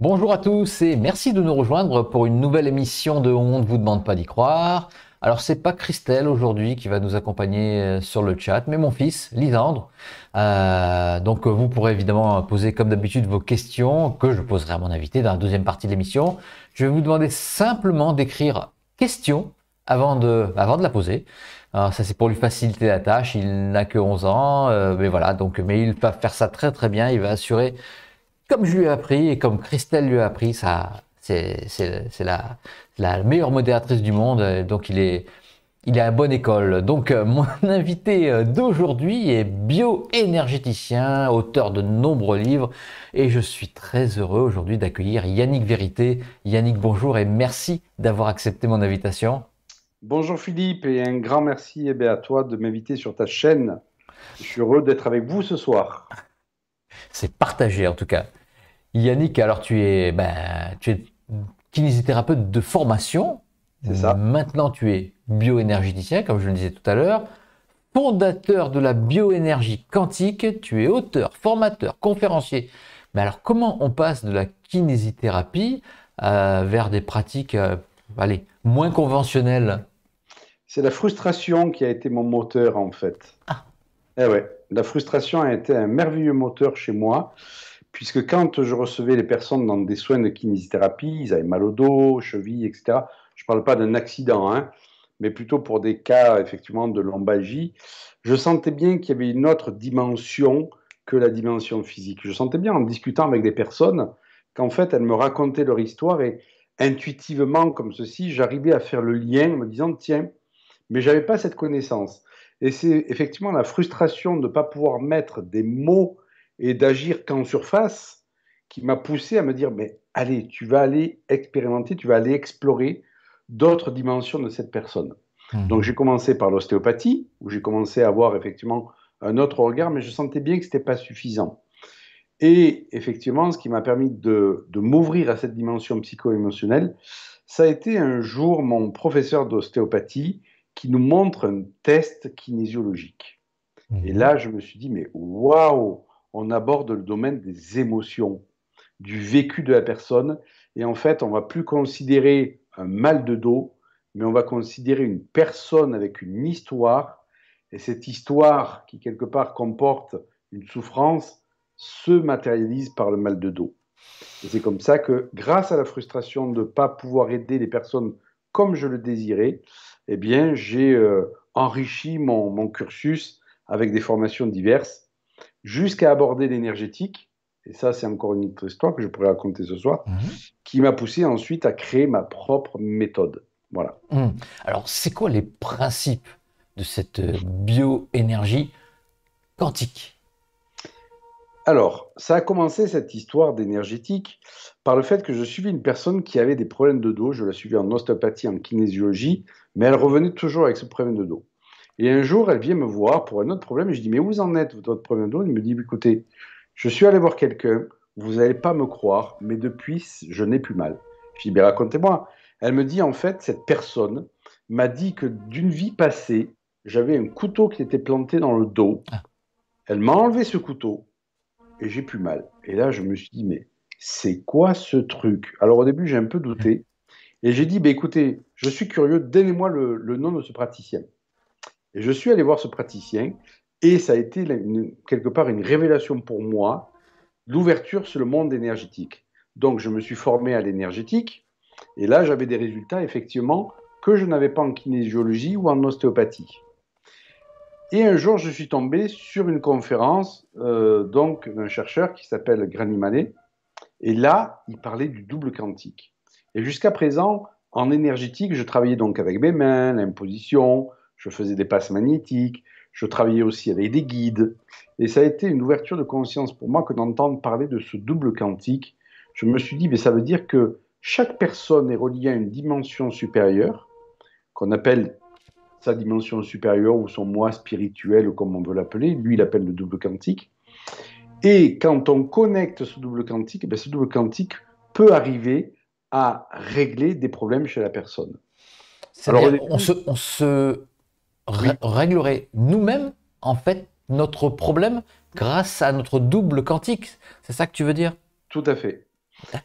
Bonjour à tous et merci de nous rejoindre pour une nouvelle émission de On ne vous demande pas d'y croire. Alors c'est pas Christelle aujourd'hui qui va nous accompagner euh, sur le chat, mais mon fils Lisandre. Euh, donc euh, vous pourrez évidemment poser comme d'habitude vos questions que je poserai à mon invité dans la deuxième partie de l'émission. Je vais vous demander simplement d'écrire question avant de, avant de la poser. Alors ça c'est pour lui faciliter la tâche. Il n'a que 11 ans, mais voilà. Donc mais il va faire ça très très bien. Il va assurer comme je lui ai appris et comme Christelle lui a appris, ça, c'est la, la, meilleure modératrice du monde. Euh, donc il est, il est à bonne école. Donc euh, mon invité euh, d'aujourd'hui est bioénergéticien, auteur de nombreux livres, et je suis très heureux aujourd'hui d'accueillir Yannick Vérité. Yannick, bonjour et merci d'avoir accepté mon invitation. Bonjour Philippe et un grand merci eh à toi de m'inviter sur ta chaîne. Je suis heureux d'être avec vous ce soir. C'est partagé en tout cas. Yannick, alors tu es, ben, tu es kinésithérapeute de formation. C'est ça. Maintenant, tu es bioénergéticien, comme je le disais tout à l'heure. Fondateur de la bioénergie quantique, tu es auteur, formateur, conférencier. Mais alors, comment on passe de la kinésithérapie euh, vers des pratiques euh, moins conventionnelles C'est la frustration qui a été mon moteur, en fait. Ah. Eh ouais, la frustration a été un merveilleux moteur chez moi puisque quand je recevais les personnes dans des soins de kinésithérapie, ils avaient mal au dos, cheville, etc. Je ne parle pas d'un accident, hein, mais plutôt pour des cas effectivement de lombalgie. Je sentais bien qu'il y avait une autre dimension que la dimension physique. Je sentais bien en discutant avec des personnes qu'en fait elles me racontaient leur histoire et intuitivement comme ceci, j'arrivais à faire le lien en me disant tiens, mais n'avais pas cette connaissance. Et c'est effectivement la frustration de ne pas pouvoir mettre des mots et d'agir qu'en surface qui m'a poussé à me dire mais allez, tu vas aller expérimenter, tu vas aller explorer d'autres dimensions de cette personne. Mmh. Donc j'ai commencé par l'ostéopathie où j'ai commencé à avoir effectivement un autre regard, mais je sentais bien que n'était pas suffisant. Et effectivement, ce qui m'a permis de, m'ouvrir à cette dimension psycho-émotionnelle, ça a été un jour mon professeur d'ostéopathie qui nous montre un test kinésiologique. Mmh. Et là, je me suis dit, mais waouh, on aborde le domaine des émotions, du vécu de la personne. Et en fait, on va plus considérer un mal de dos, mais on va considérer une personne avec une histoire. Et cette histoire, qui quelque part comporte une souffrance, se matérialise par le mal de dos. Et c'est comme ça que, grâce à la frustration de ne pas pouvoir aider les personnes comme je le désirais, eh bien, j'ai euh, enrichi mon cursus avec des formations diverses jusqu'à aborder l'énergétique, et ça c'est encore une autre histoire que je pourrais raconter ce soir, mhm. qui m'a poussé ensuite à créer ma propre méthode. Voilà. Mhm. Alors c'est quoi les principes de cette euh, bioénergie quantique alors, ça a commencé cette histoire d'énergétique par le fait que je suivais une personne qui avait des problèmes de dos. Je la suivais en ostéopathie, en kinésiologie, mais elle revenait toujours avec ce problème de dos. Et un jour, elle vient me voir pour un autre problème. Et je dis, mais vous en êtes, votre problème d'eau Elle me dit, écoutez, je suis allé voir quelqu'un, vous n'allez pas me croire, mais depuis, je n'ai plus mal. Je dis, mais racontez-moi. Elle me dit, en fait, cette personne m'a dit que d'une vie passée, j'avais un couteau qui était planté dans le dos. Ah. Elle m'a enlevé ce couteau et j'ai plus mal. Et là, je me suis dit, mais c'est quoi ce truc Alors au début, j'ai un peu douté. Et j'ai dit, bah, écoutez, je suis curieux, donnez-moi le nom de ce praticien. Et je suis allé voir ce praticien et ça a été quelque part une révélation pour moi, l'ouverture sur le monde énergétique. Donc je me suis formé à l'énergétique et là j'avais des résultats effectivement que je n'avais pas en kinésiologie ou en ostéopathie. Et un jour je suis tombé sur une conférence euh, donc d'un chercheur qui s'appelle Granimanet et là il parlait du double quantique. Et jusqu'à présent en énergétique je travaillais donc avec mes mains, l'imposition, je faisais des passes magnétiques, je travaillais aussi avec des guides. Et ça a été une ouverture de conscience pour moi que d'entendre parler de ce double quantique. Je me suis dit, mais ça veut dire que chaque personne est reliée à une dimension supérieure, qu'on appelle sa dimension supérieure ou son moi spirituel, ou comme on veut l'appeler. Lui, il appelle le double quantique. Et quand on connecte ce double quantique, eh ce double quantique peut arriver à régler des problèmes chez la personne. Alors, on, se, réglerait nous-mêmes, en fait, notre problème grâce à notre double quantique. C'est ça que tu veux dire Tout à fait.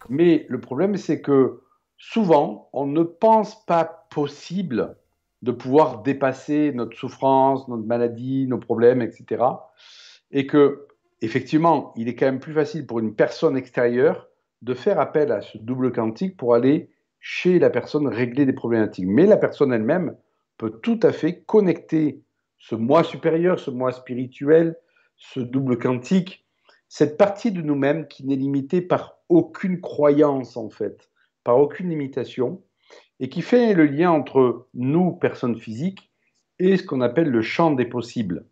Mais le problème, c'est que souvent, on ne pense pas possible de pouvoir dépasser notre souffrance, notre maladie, nos problèmes, etc. Et que, effectivement, il est quand même plus facile pour une personne extérieure de faire appel à ce double quantique pour aller chez la personne régler des problématiques. Mais la personne elle-même, tout à fait connecter ce moi supérieur, ce moi spirituel, ce double quantique, cette partie de nous-mêmes qui n'est limitée par aucune croyance en fait, par aucune limitation, et qui fait le lien entre nous, personnes physiques, et ce qu'on appelle le champ des possibles,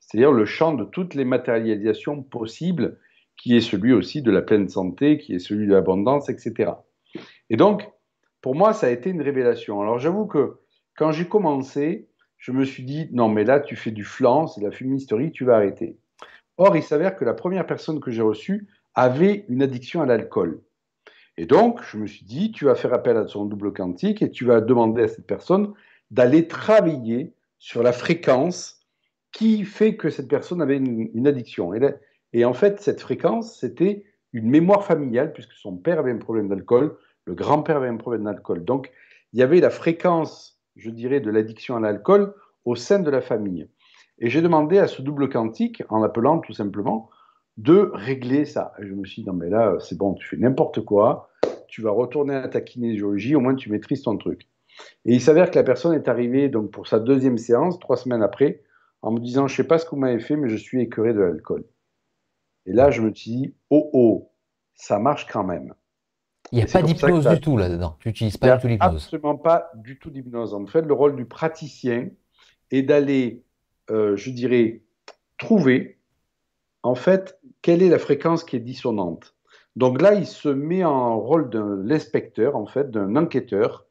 c'est-à-dire le champ de toutes les matérialisations possibles, qui est celui aussi de la pleine santé, qui est celui de l'abondance, etc. Et donc, pour moi, ça a été une révélation. Alors j'avoue que quand j'ai commencé, je me suis dit, non, mais là, tu fais du flan, c'est de la fumisterie, tu vas arrêter. Or, il s'avère que la première personne que j'ai reçue avait une addiction à l'alcool. Et donc, je me suis dit, tu vas faire appel à son double quantique et tu vas demander à cette personne d'aller travailler sur la fréquence qui fait que cette personne avait une, addiction. Et, et, en fait, cette fréquence, c'était une mémoire familiale, puisque son père avait un problème d'alcool, le grand-père avait un problème d'alcool. Donc, il y avait la fréquence je dirais, de l'addiction à l'alcool au sein de la famille. Et j'ai demandé à ce double quantique, en l'appelant tout simplement, de régler ça. je me suis dit, non mais là, c'est bon, tu fais n'importe quoi, tu vas retourner à ta kinésiologie, au moins tu maîtrises ton truc. Et il s'avère que la personne est arrivée donc pour sa deuxième séance, trois semaines après, en me disant, je sais pas ce que vous m'avez fait, mais je suis écœuré de l'alcool. Et là, je me suis dit, oh oh, ça marche quand même. Il n'y a pas d'hypnose du tout là-dedans. Tu n'utilises pas du tout l'hypnose. Absolument pas du tout d'hypnose. En fait, le rôle du praticien est d'aller, euh, je dirais, trouver en fait quelle est la fréquence qui est dissonante. Donc là, il se met en rôle d'un l'inspecteur, en fait, d'un enquêteur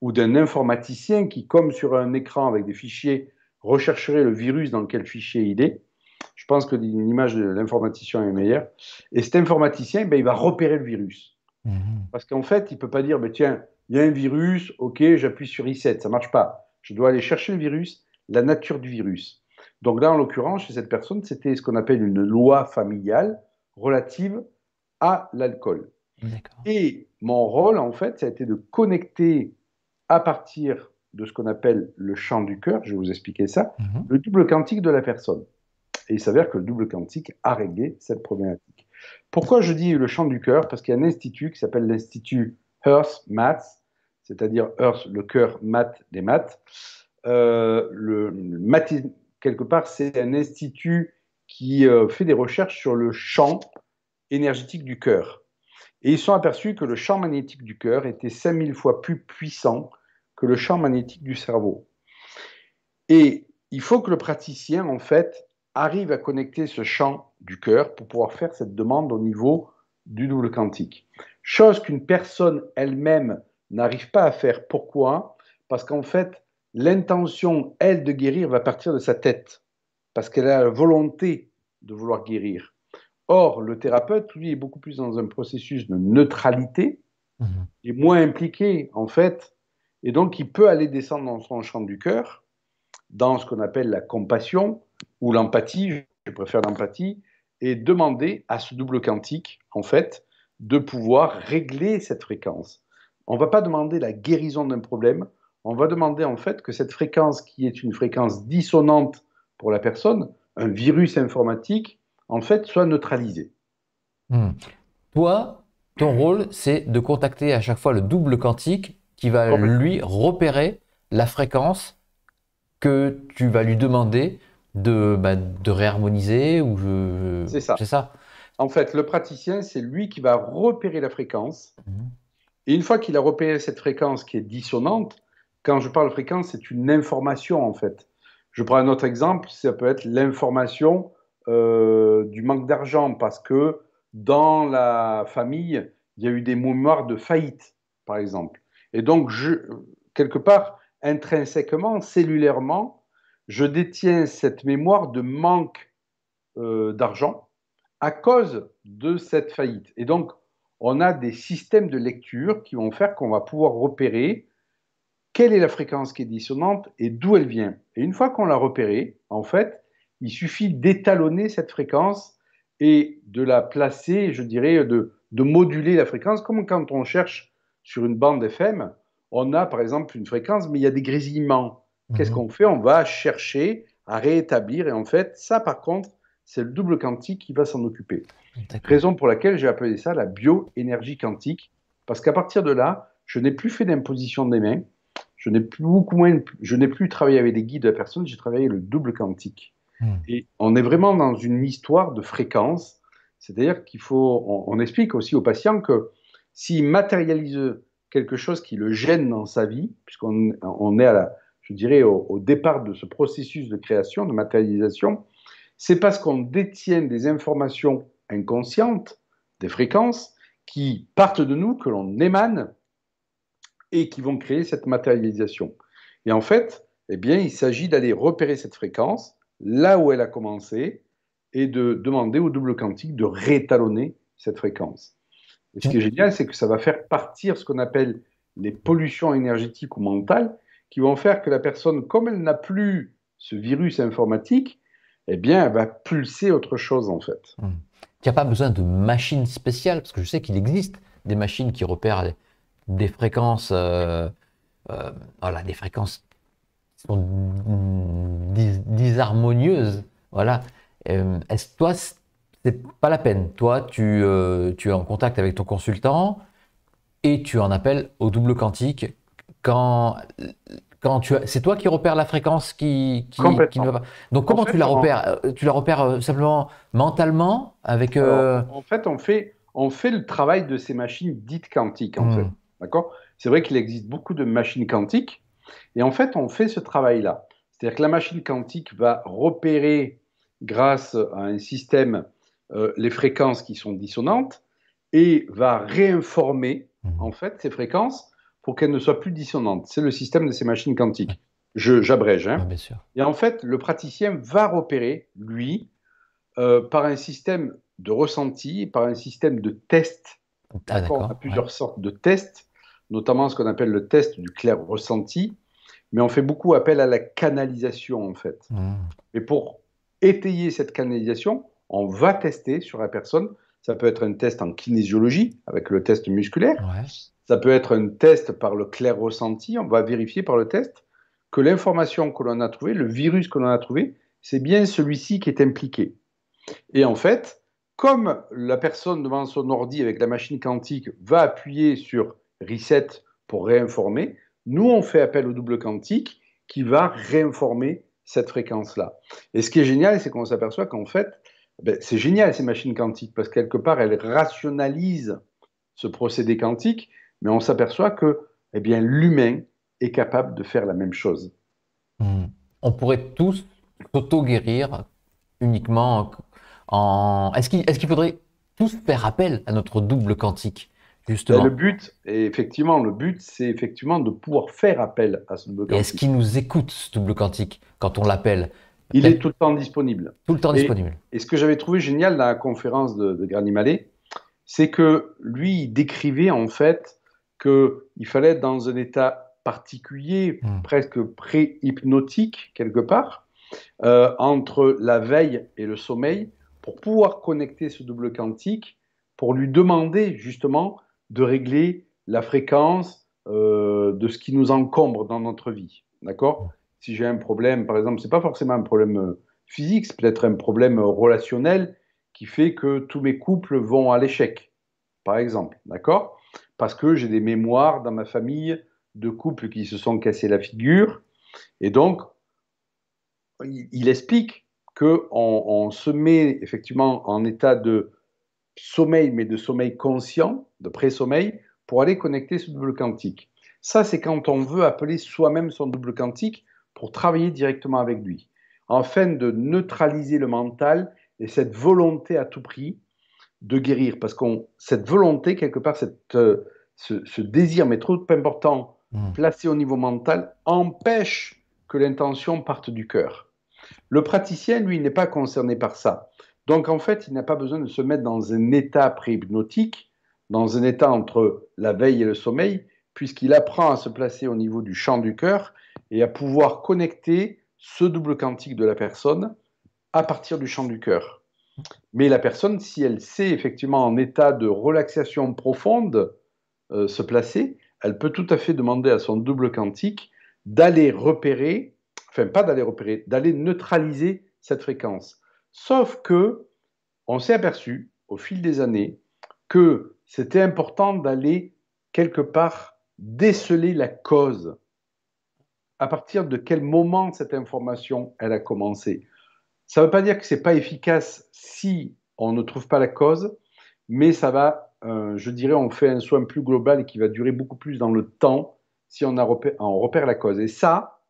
ou d'un informaticien qui, comme sur un écran avec des fichiers, rechercherait le virus dans quel fichier il est. Je pense que l'image de l'informaticien est meilleure. Et cet informaticien, ben, il va repérer le virus. Mhm. Parce qu'en fait, il ne peut pas dire, mais ben tiens, il y a un virus, ok, j'appuie sur I7, ça ne marche pas. Je dois aller chercher le virus, la nature du virus. Donc là, en l'occurrence, chez cette personne, c'était ce qu'on appelle une loi familiale relative à l'alcool. Et mon rôle, en fait, ça a été de connecter à partir de ce qu'on appelle le champ du cœur, je vais vous expliquer ça, mhm. le double quantique de la personne. Et il s'avère que le double quantique a réglé cette problématique. Pourquoi je dis le champ du cœur Parce qu'il y a un institut qui s'appelle l'Institut Earth Maths, c'est-à-dire hearth le cœur, math des maths. Euh, le, quelque part, c'est un institut qui euh, fait des recherches sur le champ énergétique du cœur. Et ils sont aperçus que le champ magnétique du cœur était 5000 fois plus puissant que le champ magnétique du cerveau. Et il faut que le praticien, en fait, arrive à connecter ce champ du cœur pour pouvoir faire cette demande au niveau du double quantique. Chose qu'une personne elle-même n'arrive pas à faire. Pourquoi Parce qu'en fait, l'intention, elle, de guérir va partir de sa tête, parce qu'elle a la volonté de vouloir guérir. Or, le thérapeute, lui, est beaucoup plus dans un processus de neutralité, mhm. est moins impliqué, en fait, et donc il peut aller descendre dans son champ du cœur, dans ce qu'on appelle la compassion, ou l'empathie, je préfère l'empathie, et demander à ce double quantique, en fait, de pouvoir régler cette fréquence. On ne va pas demander la guérison d'un problème, on va demander en fait que cette fréquence qui est une fréquence dissonante pour la personne, un virus informatique, en fait, soit neutralisée. Hmm. Toi, ton rôle, c'est de contacter à chaque fois le double quantique qui va lui repérer la fréquence que tu vas lui demander bah, de, réharmoniser ou C'est ça. ça. En fait, le praticien, c'est lui qui va repérer la fréquence. Mhm. Et une fois qu'il a repéré cette fréquence qui est dissonante, quand je parle fréquence, c'est une information en fait. Je prends un autre exemple, ça peut être l'information euh, du manque d'argent parce que dans la famille, il y a eu des mémoires de faillite, par exemple. Et donc, quelque part, intrinsèquement, cellulairement, je détiens cette mémoire de manque euh, d'argent à cause de cette faillite. Et donc, on a des systèmes de lecture qui vont faire qu'on va pouvoir repérer quelle est la fréquence qui est dissonante et d'où elle vient. Et une fois qu'on l'a repérée, en fait, il suffit d'étalonner cette fréquence et de la placer, je dirais, de, de, moduler la fréquence, comme quand on cherche sur une bande FM, on a par exemple une fréquence, mais il y a des grésillements. Qu'est-ce mhm. qu'on fait On va chercher à réétablir. Et en fait, ça, par contre, c'est le double quantique qui va s'en occuper. Raison pour laquelle j'ai appelé ça la bioénergie quantique, parce qu'à partir de là, je n'ai plus fait d'imposition des mains, je n'ai plus beaucoup moins, je n'ai plus travaillé avec des guides de la personne, j'ai travaillé le double quantique. Hmm. Et on est vraiment dans une histoire de fréquence, c'est-à-dire qu'il faut, on, explique aussi aux patients que s'il matérialise quelque chose qui le gêne dans sa vie, puisqu'on on est à la, je dirais, au, départ de ce processus de création, de matérialisation, c'est parce qu'on détient des informations inconscientes, des fréquences, qui partent de nous, que l'on émane, et qui vont créer cette matérialisation. Et en fait, eh bien, il s'agit d'aller repérer cette fréquence, là où elle a commencé, et de demander au double quantique de rétalonner cette fréquence. Et ce qui est génial, c'est que ça va faire partir ce qu'on appelle les pollutions énergétiques ou mentales, qui vont faire que la personne, comme elle n'a plus ce virus informatique, eh bien, elle va pulser autre chose en fait. Hmm. Il n'y a pas besoin de machines spéciales, parce que je sais qu'il existe des machines qui repèrent des fréquences, euh, euh, voilà, des fréquences qui sont dis disharmonieuses. Voilà. Euh, est-ce toi, c'est pas la peine. Toi, tu, tu es en contact avec ton consultant et tu en appelles au double quantique quand, quand c'est toi qui repères la fréquence qui, qui, ne va pas. Donc comment tu la repères euh, Tu la repères euh, simplement mentalement avec. Euh, en fait, on fait on fait le travail de ces machines dites quantiques hmm. d'accord C'est vrai qu'il existe beaucoup de machines quantiques et en fait on fait ce travail là. C'est-à-dire que la machine quantique va repérer grâce à un système les fréquences qui sont dissonantes et va réinformer hmm. en fait ces fréquences pour qu'elle ne soit plus dissonante. C'est le système de ces machines quantiques. Je, j'abrège. Hein. Ah, bien sûr. Et en fait, le praticien va repérer, lui, euh, par un système de ressenti, par un système de test, ah, d'accord, à plusieurs sortes de tests, notamment ce qu'on appelle le test du clair ressenti, mais on fait beaucoup appel à la canalisation en fait. Et mmh. pour étayer cette canalisation, on va tester sur la personne ça peut être un test en kinésiologie, avec le test musculaire. Ça peut être un test par le clair ressenti. On va vérifier par le test que l'information que l'on a trouvée, le virus que l'on a trouvé, c'est bien celui-ci qui est impliqué. Et en fait, comme la personne devant son ordi avec la machine quantique va appuyer sur reset pour réinformer, nous on fait appel au double quantique qui va réinformer cette fréquence-là. Et ce qui est génial, c'est qu'on s'aperçoit qu'en fait, ben, c'est génial ces machines quantiques, parce que quelque part, elles rationalisent ce procédé quantique, mais on s'aperçoit que eh bien, l'humain est capable de faire la même chose. Hmm. On pourrait tous s'auto-guérir uniquement en... Est-ce qu'il faudrait tous faire appel à notre double quantique Justement. Ben, le but, est effectivement, le but, c'est effectivement de pouvoir faire appel à ce double quantique. Est-ce qu'il nous écoute, ce double quantique, quand on l'appelle il est tout le temps disponible. Tout le temps disponible. Et ce que j'avais trouvé génial dans la conférence de, de Granny Mallet, c'est que lui, décrivait en fait qu'il fallait être dans un état particulier, hmm. presque pré-hypnotique quelque part, euh, entre la veille et le sommeil, pour pouvoir connecter ce double quantique, pour lui demander justement de régler la fréquence euh, de ce qui nous encombre dans notre vie. D'accord si j'ai un problème, par exemple, ce n'est pas forcément un problème euh, physique, c'est peut-être un problème euh, relationnel qui fait que tous mes couples vont à l'échec, par exemple, d'accord Parce que j'ai des mémoires dans ma famille de couples qui se sont cassés la figure, et donc il, explique que on, se met effectivement en état de sommeil, mais de sommeil conscient, de pré-sommeil, pour aller connecter ce double quantique. Ça, c'est quand on veut appeler soi-même son double quantique pour travailler directement avec lui, afin de neutraliser le mental et cette volonté à tout prix de guérir. Parce que cette volonté, quelque part, euh, ce, désir, mais trop important, hmm. placé au niveau mental, empêche que l'intention parte du cœur. Le praticien, lui, n'est pas concerné par ça. Donc, en fait, il n'a pas besoin de se mettre dans un état préhypnotique, dans un état entre la veille et le sommeil, puisqu'il apprend à se placer au niveau du champ du cœur et à pouvoir connecter ce double quantique de la personne à partir du champ du cœur. Mais la personne, si elle sait effectivement en état de relaxation profonde euh, se placer, elle peut tout à fait demander à son double quantique d'aller repérer, enfin pas d'aller repérer, d'aller neutraliser cette fréquence. Sauf que on s'est aperçu au fil des années que c'était important d'aller quelque part déceler la cause à partir de quel moment cette information elle a commencé. Ça ne veut pas dire que c'est pas efficace si on ne trouve pas la cause, mais ça va, euh, je dirais, on fait un soin plus global et qui va durer beaucoup plus dans le temps si on, repère, repère la cause. Et ça,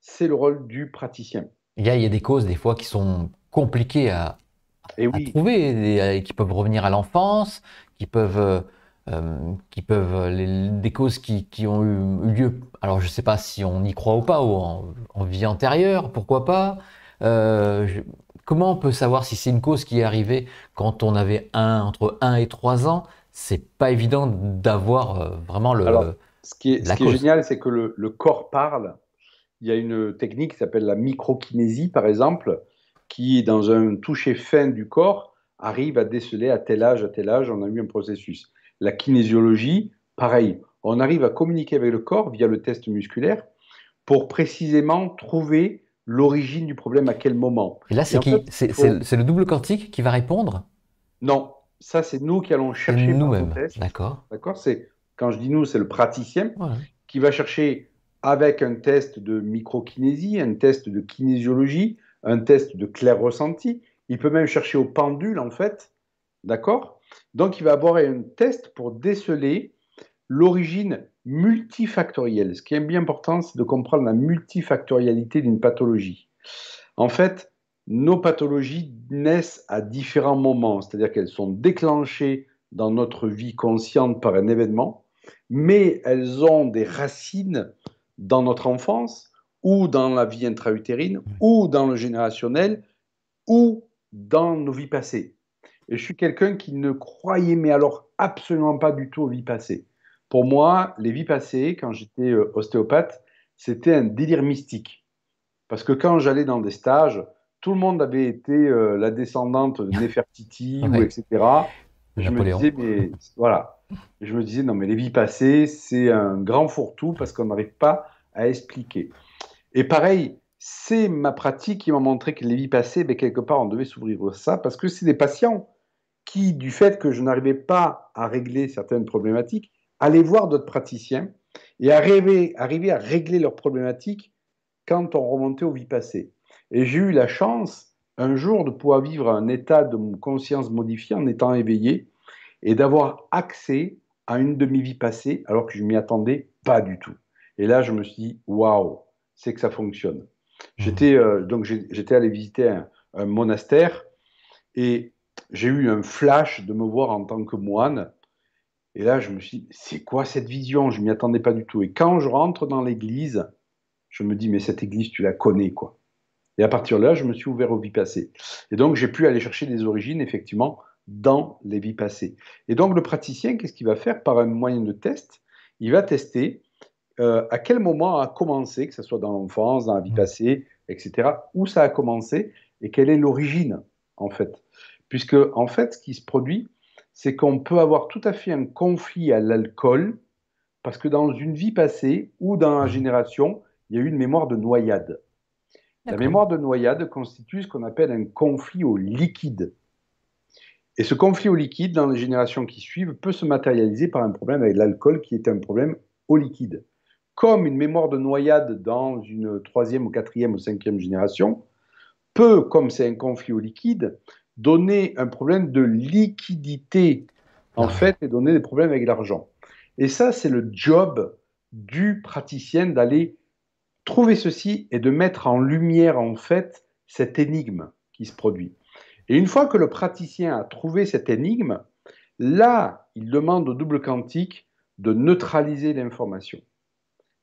c'est le rôle du praticien. Il y, a, des causes des fois qui sont compliquées à, et trouver, et euh, qui peuvent revenir à l'enfance, qui peuvent euh, euh, qui peuvent, des causes qui, qui, ont eu lieu. Alors je ne sais pas si on y croit ou pas, ou en, vie antérieure, pourquoi pas. Euh, comment on peut savoir si c'est une cause qui est arrivée quand on avait un, entre 1 et 3 ans C'est pas évident d'avoir euh, vraiment le. Alors, ce qui est, génial, c'est que le, le, corps parle. Il y a une technique qui s'appelle la microkinésie, par exemple, qui, dans un toucher fin du corps, arrive à déceler à tel âge, à tel âge, on a eu un processus. La kinésiologie, pareil, on arrive à communiquer avec le corps via le test musculaire pour précisément trouver l'origine du problème à quel moment. Et là, c'est qui C'est le double cortique qui va répondre Non, ça c'est nous qui allons chercher nous-mêmes. D'accord. D'accord. C'est quand je dis nous, c'est le praticien qui va chercher avec un test de microkinésie, un test de kinésiologie, un test de clair ressenti. Il peut même chercher au pendule en fait, d'accord, donc, il va avoir un test pour déceler l'origine multifactorielle. Ce qui est bien important, c'est de comprendre la multifactorialité d'une pathologie. En fait, nos pathologies naissent à différents moments, c'est-à-dire qu'elles sont déclenchées dans notre vie consciente par un événement, mais elles ont des racines dans notre enfance ou dans la vie intra-utérine ou dans le générationnel ou dans nos vies passées. Et je suis quelqu'un qui ne croyait, mais alors absolument pas du tout aux vies passées. Pour moi, les vies passées, quand j'étais euh, ostéopathe, c'était un délire mystique. Parce que quand j'allais dans des stages, tout le monde avait été euh, la descendante de Nefertiti, etc. Je me, disais, mais, voilà. je me disais, non, mais les vies passées, c'est un grand fourre-tout parce qu'on n'arrive pas à expliquer. Et pareil, c'est ma pratique qui m'a montré que les vies passées, mais ben, quelque part, on devait s'ouvrir à ça parce que c'est des patients qui, du fait que je n'arrivais pas à régler certaines problématiques, allaient voir d'autres praticiens et arriver à régler leurs problématiques quand on remontait aux vies passées. Et j'ai eu la chance, un jour, de pouvoir vivre un état de conscience modifié en étant éveillé et d'avoir accès à une demi-vie passée alors que je m'y attendais pas du tout. Et là, je me suis dit, waouh, c'est que ça fonctionne. Mmh. J'étais euh, donc j'étais allé visiter un monastère et j'ai eu un flash de me voir en tant que moine. Et là, je me suis dit, c'est quoi cette vision Je ne m'y attendais pas du tout. Et quand je rentre dans l'église, je me dis, mais cette église, tu la connais, quoi. Et à partir de là, je me suis ouvert aux vies passées. Et donc, j'ai pu aller chercher des origines, effectivement, dans les vies passées. Et donc, le praticien, qu'est-ce qu'il va faire Par un moyen de test, il va tester euh, à quel moment a commencé, que ce soit dans l'enfance, dans la vie mmh. passée, etc., où ça a commencé et quelle est l'origine, en fait. Puisque, en fait, ce qui se produit, c'est qu'on peut avoir tout à fait un conflit à l'alcool, parce que dans une vie passée ou dans la génération, il y a eu une mémoire de noyade. La mémoire de noyade constitue ce qu'on appelle un conflit au liquide. Et ce conflit au liquide, dans les générations qui suivent, peut se matérialiser par un problème avec l'alcool qui est un problème au liquide. Comme une mémoire de noyade dans une troisième ou quatrième ou cinquième génération peut, comme c'est un conflit au liquide, donner un problème de liquidité, en ah. fait, et donner des problèmes avec l'argent. Et ça, c'est le job du praticien d'aller trouver ceci et de mettre en lumière, en fait, cette énigme qui se produit. Et une fois que le praticien a trouvé cette énigme, là, il demande au double quantique de neutraliser l'information.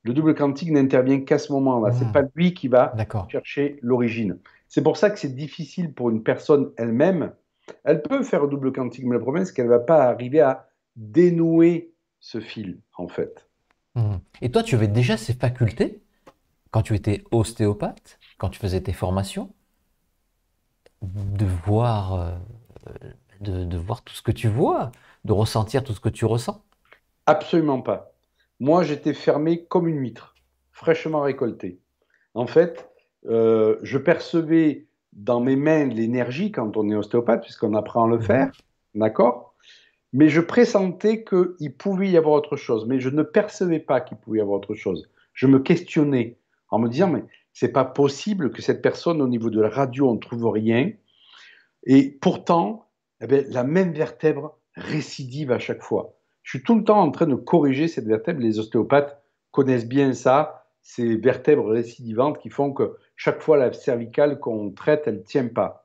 Le double quantique n'intervient qu'à ce moment-là. C'est ah. pas lui qui va chercher l'origine. C'est pour ça que c'est difficile pour une personne elle-même. Elle peut faire un double quantique, mais la promesse, c'est qu'elle ne va pas arriver à dénouer ce fil, en fait. Mmh. Et toi, tu avais déjà ces facultés quand tu étais ostéopathe, quand tu faisais tes formations, de voir, euh, voir tout ce que tu vois, de ressentir tout ce que tu ressens Absolument pas. Moi, j'étais fermé comme une mitre fraîchement récoltée. En fait, euh, je percevais dans mes mains l'énergie quand on est ostéopathe, puisqu'on apprend à le mhm. faire, d'accord Mais je pressentais qu'il pouvait y avoir autre chose, mais je ne percevais pas qu'il pouvait y avoir autre chose. Je me questionnais en me disant, mais c'est pas possible que cette personne, au niveau de la radio, on ne trouve rien. Et pourtant, eh ben, la même vertèbre récidive à chaque fois. Je suis tout le temps en train de corriger cette vertèbre. Les ostéopathes connaissent bien ça ces vertèbres récidivantes qui font que chaque fois la cervicale qu'on traite, elle ne tient pas.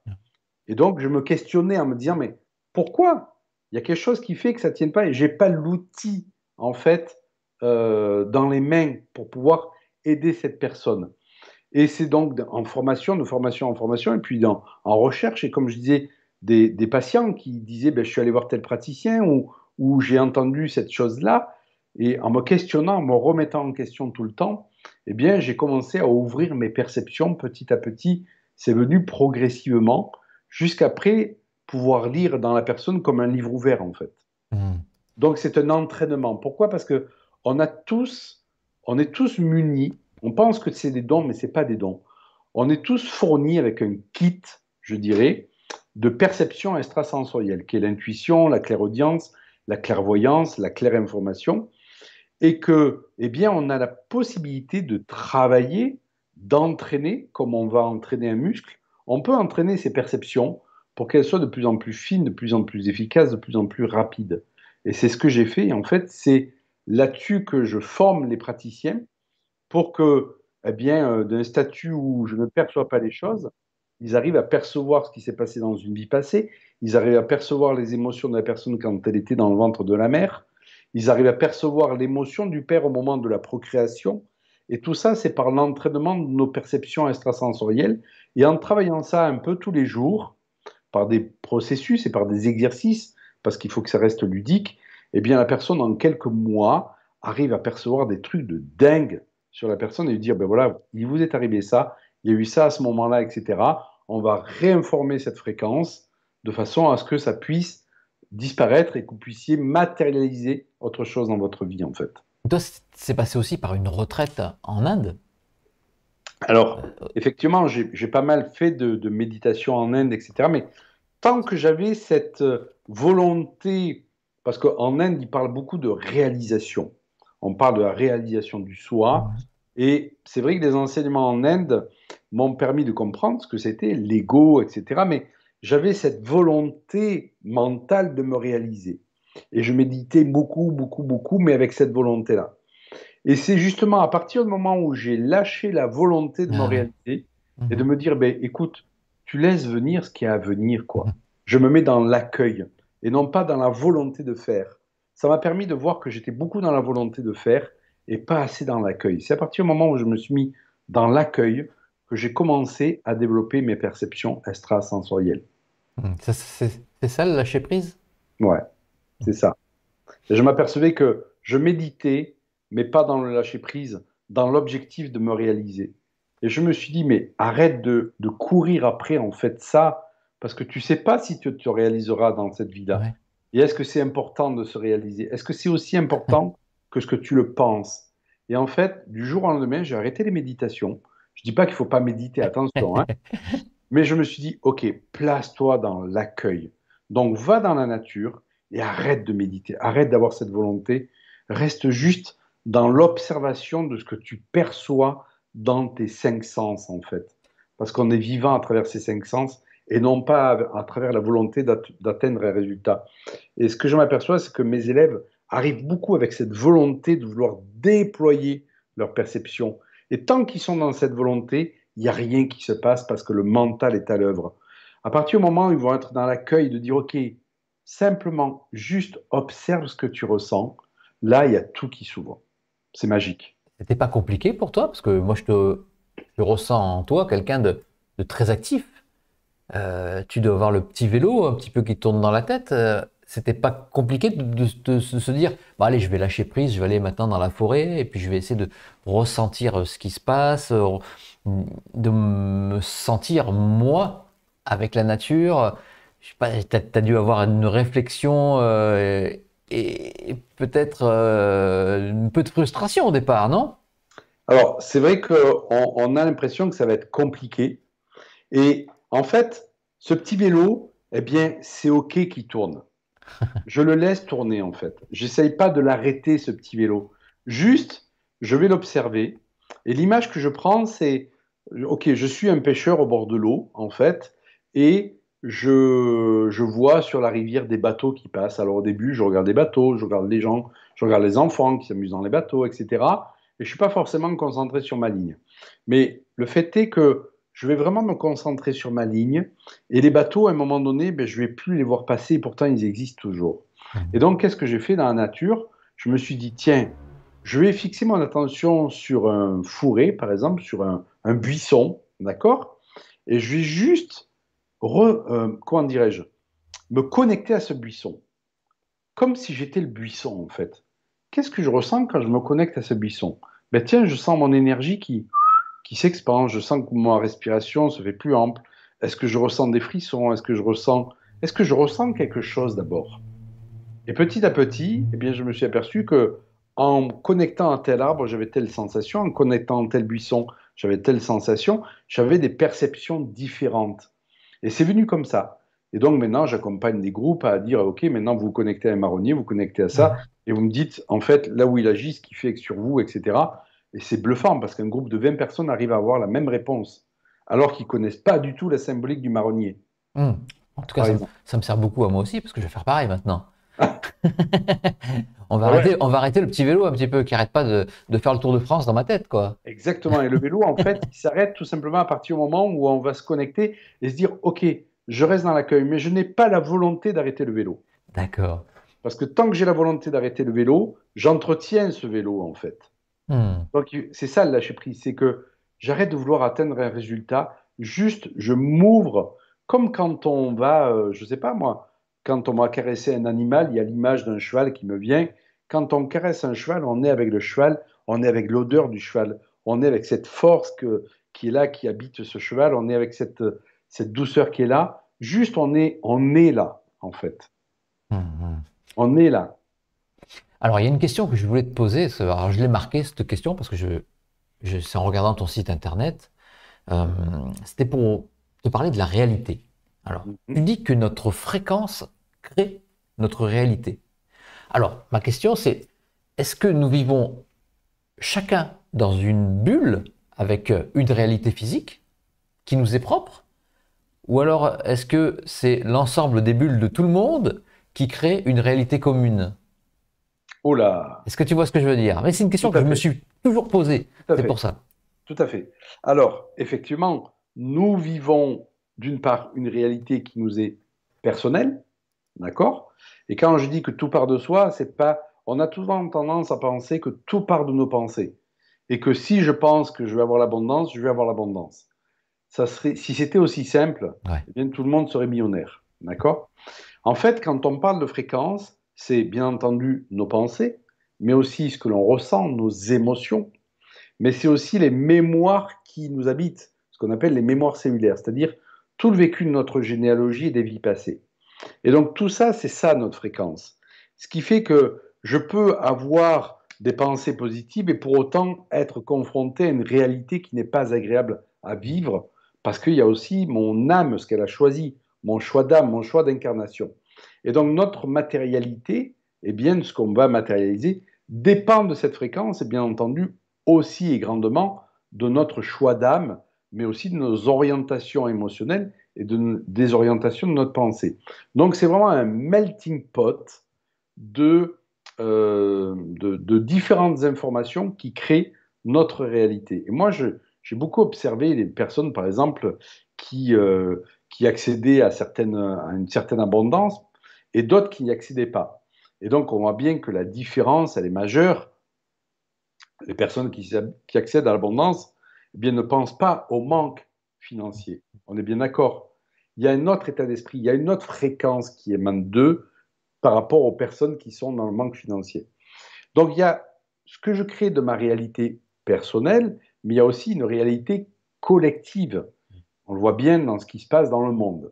Et donc, je me questionnais en me disant, mais pourquoi Il y a quelque chose qui fait que ça ne tient pas et je n'ai pas l'outil, en fait, euh, dans les mains pour pouvoir aider cette personne. Et c'est donc en formation, de formation en formation, et puis en recherche, et comme je disais, des, patients qui disaient, ben, je suis allé voir tel praticien ou j'ai entendu cette chose-là, et en me questionnant, en me remettant en question tout le temps, eh bien, j'ai commencé à ouvrir mes perceptions petit à petit. C'est venu progressivement, jusqu'après pouvoir lire dans la personne comme un livre ouvert, en fait. Hmm. Donc, c'est un entraînement. Pourquoi Parce que on est tous munis. On pense que c'est des dons, mais ce c'est pas des dons. On est tous fournis avec un kit, je dirais, de perception extrasensorielle, qui est l'intuition, la clairaudience, la clairvoyance, la claire information et que, eh bien, on a la possibilité de travailler, d'entraîner, comme on va entraîner un muscle, on peut entraîner ses perceptions pour qu'elles soient de plus en plus fines, de plus en plus efficaces, de plus en plus rapides. Et c'est ce que j'ai fait. Et en fait, c'est là-dessus que je forme les praticiens pour que, eh bien, euh, d'un statut où je ne perçois pas les choses, ils arrivent à percevoir ce qui s'est passé dans une vie passée, ils arrivent à percevoir les émotions de la personne quand elle était dans le ventre de la mère, ils arrivent à percevoir l'émotion du père au moment de la procréation. Et tout ça, c'est par l'entraînement de nos perceptions extrasensorielles. Et en travaillant ça un peu tous les jours, par des processus et par des exercices, parce qu'il faut que ça reste ludique, eh bien la personne, en quelques mois, arrive à percevoir des trucs de dingue sur la personne et lui dire, ben voilà, il vous est arrivé ça, il y a eu ça à ce moment-là, etc. On va réinformer cette fréquence de façon à ce que ça puisse disparaître et que vous puissiez matérialiser autre chose dans votre vie, en fait. C'est passé aussi par une retraite en Inde Alors, euh, effectivement, j'ai pas mal fait de, de, méditation en Inde, etc. Mais tant que j'avais cette euh, volonté, parce qu'en Inde, ils parlent beaucoup de réalisation. On parle de la réalisation du soi. Mmh. Et c'est vrai que les enseignements en Inde m'ont permis de comprendre ce que c'était l'ego, etc. Mais j'avais cette volonté mentale de me réaliser. Et je méditais beaucoup, beaucoup, beaucoup, mais avec cette volonté-là. Et c'est justement à partir du moment où j'ai lâché la volonté de me ah réaliser et mhm. de me dire, ben, écoute, tu laisses venir ce qui est à venir, quoi. Mhm. Je me mets dans l'accueil et non pas dans la volonté de faire. Ça m'a permis de voir que j'étais beaucoup dans la volonté de faire et pas assez dans l'accueil. C'est à partir du moment où je me suis mis dans l'accueil que j'ai commencé à développer mes perceptions extrasensorielles. Hmm. C'est ça le lâcher prise Ouais, c'est ça. je m'apercevais que je méditais, mais pas dans le lâcher prise, dans l'objectif de me réaliser. Et je me suis dit, mais arrête de, courir après, en fait, ça, parce que tu ne sais pas si tu te réaliseras dans cette vie-là. Et est-ce que c'est important de se réaliser Est-ce que c'est aussi important que ce que tu le penses Et en fait, du jour au lendemain, j'ai arrêté les méditations. Je ne dis pas qu'il ne faut pas méditer, attention. Hein. Mais je me suis dit, ok, place-toi dans l'accueil. Donc va dans la nature et arrête de méditer, arrête d'avoir cette volonté, reste juste dans l'observation de ce que tu perçois dans tes cinq sens en fait. Parce qu'on est vivant à travers ces cinq sens et non pas à travers la volonté d'atteindre un résultat. Et ce que je m'aperçois, c'est que mes élèves arrivent beaucoup avec cette volonté de vouloir déployer leur perception. Et tant qu'ils sont dans cette volonté, il n'y a rien qui se passe parce que le mental est à l'œuvre. À partir du moment où ils vont être dans l'accueil de dire, OK, simplement, juste observe ce que tu ressens, là, il y a tout qui s'ouvre. C'est magique. C'était pas compliqué pour toi Parce que moi, je te je ressens en toi quelqu'un de, très actif. Euh, tu dois avoir le petit vélo un petit peu qui tourne dans la tête. Euh, c'était pas compliqué de, se dire bah, allez, je vais lâcher prise, je vais aller maintenant dans la forêt et puis je vais essayer de ressentir euh, ce qui se passe de me sentir moi avec la nature. Je sais pas, t'as as dû avoir une réflexion euh, et, peut-être euh, un peu de frustration au départ, non Alors, c'est vrai qu'on on a l'impression que ça va être compliqué. Et en fait, ce petit vélo, eh bien, c'est OK qu'il tourne. je le laisse tourner, en fait. J'essaye pas de l'arrêter, ce petit vélo. Juste, je vais l'observer. Et l'image que je prends, c'est ok, je suis un pêcheur au bord de l'eau, en fait, et je, je, vois sur la rivière des bateaux qui passent. Alors au début, je regarde les bateaux, je regarde les gens, je regarde les enfants qui s'amusent dans les bateaux, etc. Et je ne suis pas forcément concentré sur ma ligne. Mais le fait est que je vais vraiment me concentrer sur ma ligne, et les bateaux, à un moment donné, ben, je ne vais plus les voir passer, pourtant ils existent toujours. Mmh. Et donc, qu'est-ce que j'ai fait dans la nature Je me suis dit, tiens, je vais fixer mon attention sur un fourré, par exemple, sur un, buisson, d'accord Et je vais juste, euh, comment dirais-je, me connecter à ce buisson. Comme si j'étais le buisson, en fait. Qu'est-ce que je ressens quand je me connecte à ce buisson ben Tiens, je sens mon énergie qui, qui s'expand, je sens que ma respiration se fait plus ample. Est-ce que je ressens des frissons Est-ce que je ressens est-ce que je ressens quelque chose d'abord Et petit à petit, eh bien, je me suis aperçu que en connectant à tel arbre, j'avais telle sensation, en connectant à tel buisson, j'avais telle sensation, j'avais des perceptions différentes. Et c'est venu comme ça. Et donc maintenant, j'accompagne des groupes à dire, OK, maintenant vous vous connectez à un marronnier, vous connectez à ça, et vous me dites, en fait, là où il agit, ce qu'il fait sur vous, etc. Et c'est bluffant parce qu'un groupe de 20 personnes arrive à avoir la même réponse, alors qu'ils connaissent pas du tout la symbolique du marronnier. Hmm. En tout cas, ça, ça, me sert beaucoup à moi aussi, parce que je vais faire pareil maintenant. On va, arrêter, le petit vélo un petit peu qui arrête pas de, faire le Tour de France dans ma tête. quoi. Exactement. Et le vélo, en fait, il s'arrête tout simplement à partir du moment où on va se connecter et se dire Ok, je reste dans l'accueil, mais je n'ai pas la volonté d'arrêter le vélo. D'accord. Parce que tant que j'ai la volonté d'arrêter le vélo, j'entretiens ce vélo, en fait. Hmm. Donc, c'est ça le lâcher pris c'est que j'arrête de vouloir atteindre un résultat, juste je m'ouvre, comme quand on va, euh, je ne sais pas moi, quand on m'a caressé un animal, il y a l'image d'un cheval qui me vient. Quand on caresse un cheval, on est avec le cheval, on est avec l'odeur du cheval, on est avec cette force qui est là, qui habite ce cheval, on est avec cette, douceur qui est là. Juste, on est, on est là, en fait. Hum, hum. On est là. Alors, il y a une question que je voulais te poser. Alors, je l'ai marqué, cette question, parce que je, c'est en regardant ton site internet. Euh, c'était pour te parler de la réalité. Alors, mhm. tu dis que notre fréquence crée notre réalité. Alors, ma question c'est, est-ce que nous vivons chacun dans une bulle avec euh, une réalité physique qui nous est propre Ou alors est-ce que c'est l'ensemble des bulles de tout le monde qui crée une réalité commune Oh là Est-ce que tu vois ce que je veux dire Mais c'est une question que je me suis toujours posée. C'est pour ça. Tout à fait. Alors, effectivement, nous vivons d'une part, une réalité qui nous est personnelle, d'accord Et quand je dis que tout part de soi, c'est pas. On a toujours tendance à penser que tout part de nos pensées. Et que si je pense que je vais avoir l'abondance, je vais avoir l'abondance. Ça serait, si c'était aussi simple, eh bien, tout le monde serait millionnaire. D'accord En fait, quand on parle de fréquence, c'est bien entendu nos pensées, mais aussi ce que l'on ressent, nos émotions, mais c'est aussi les mémoires qui nous habitent, ce qu'on appelle les mémoires cellulaires, c'est-à-dire tout le vécu de notre généalogie et des vies passées. Et donc tout ça, c'est ça notre fréquence. Ce qui fait que je peux avoir des pensées positives et pour autant être confronté à une réalité qui n'est pas agréable à vivre parce qu'il y a aussi mon âme, ce qu'elle a choisi, mon choix d'âme, mon choix d'incarnation. Et donc notre matérialité, et eh bien ce qu'on va matérialiser, dépend de cette fréquence et bien entendu aussi et grandement de notre choix d'âme mais aussi de nos orientations émotionnelles et de, des orientations de notre pensée. Donc c'est vraiment un melting pot de, euh, différentes informations qui créent notre réalité. Et moi, j'ai beaucoup observé les personnes, par exemple, euh, qui, accédaient à, certaines, à une certaine abondance et d'autres qui n'y accédaient pas. Et donc on voit bien que la différence, elle est majeure. Les personnes qui accèdent à l'abondance, eh bien, ne pense pas au manque financier. On est bien d'accord. Il y a un autre état d'esprit, il y a une autre fréquence qui émane d'eux par rapport aux personnes qui sont dans le manque financier. Donc il y a ce que je crée de ma réalité personnelle, mais il y a aussi une réalité collective. On le voit bien dans ce qui se passe dans le monde.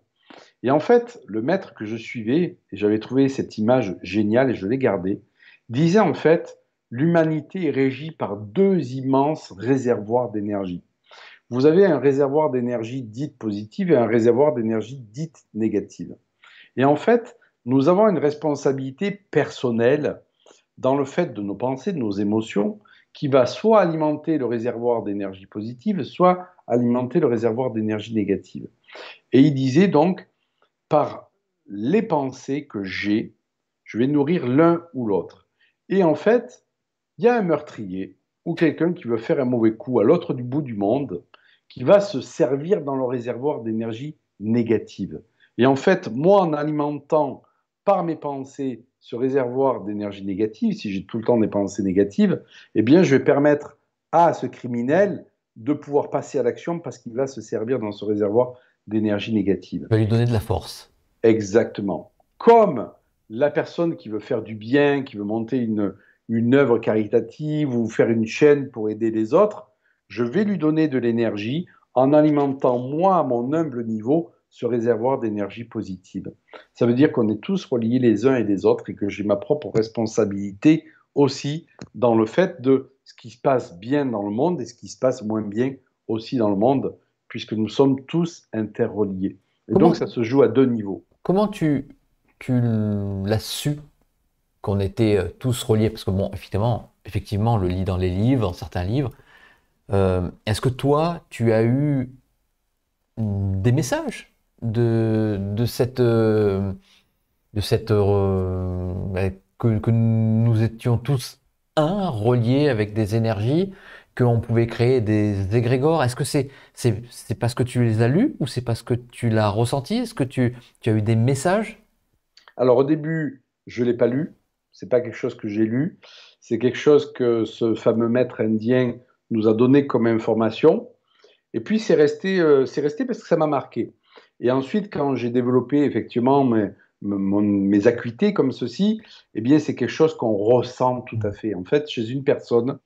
Et en fait, le maître que je suivais, et j'avais trouvé cette image géniale et je l'ai gardée, disait en fait, l'humanité est régie par deux immenses réservoirs d'énergie. Vous avez un réservoir d'énergie dite positive et un réservoir d'énergie dite négative. Et en fait, nous avons une responsabilité personnelle dans le fait de nos pensées, de nos émotions, qui va soit alimenter le réservoir d'énergie positive, soit alimenter le réservoir d'énergie négative. Et il disait donc, par les pensées que j'ai, je vais nourrir l'un ou l'autre. Et en fait, il y a un meurtrier ou quelqu'un qui veut faire un mauvais coup à l'autre du bout du monde, qui va se servir dans le réservoir d'énergie négative. Et en fait, moi, en alimentant par mes pensées ce réservoir d'énergie négative, si j'ai tout le temps des pensées négatives, eh bien, je vais permettre à ce criminel de pouvoir passer à l'action parce qu'il va se servir dans ce réservoir d'énergie négative. Il va lui donner de la force. Exactement. Comme la personne qui veut faire du bien, qui veut monter une, une œuvre caritative ou faire une chaîne pour aider les autres, je vais lui donner de l'énergie en alimentant moi à mon humble niveau ce réservoir d'énergie positive. Ça veut dire qu'on est tous reliés les uns et les autres et que j'ai ma propre responsabilité aussi dans le fait de ce qui se passe bien dans le monde et ce qui se passe moins bien aussi dans le monde, puisque nous sommes tous interreliés. Et donc ça se joue à deux niveaux. Comment tu l'as su on était euh, tous reliés, parce que bon, effectivement, effectivement, le lit dans les livres, dans certains livres, euh, est-ce que toi, tu as eu des messages de, de cette, euh, de cette bah, que, que, nous étions tous un, reliés avec des énergies, que on pouvait créer des égrégores Est-ce que c'est c'est parce que tu les as lus ou c'est parce que tu l'as ressenti Est-ce que tu, tu as eu des messages Alors au début, je ne l'ai pas lu. C'est pas quelque chose que j'ai lu. C'est quelque chose que ce fameux maître indien nous a donné comme information. Et puis c'est resté, euh, parce que ça m'a marqué. Et ensuite, quand j'ai développé effectivement mes, acuités comme ceci, eh bien c'est quelque chose qu'on ressent tout à fait. En fait, chez une personne,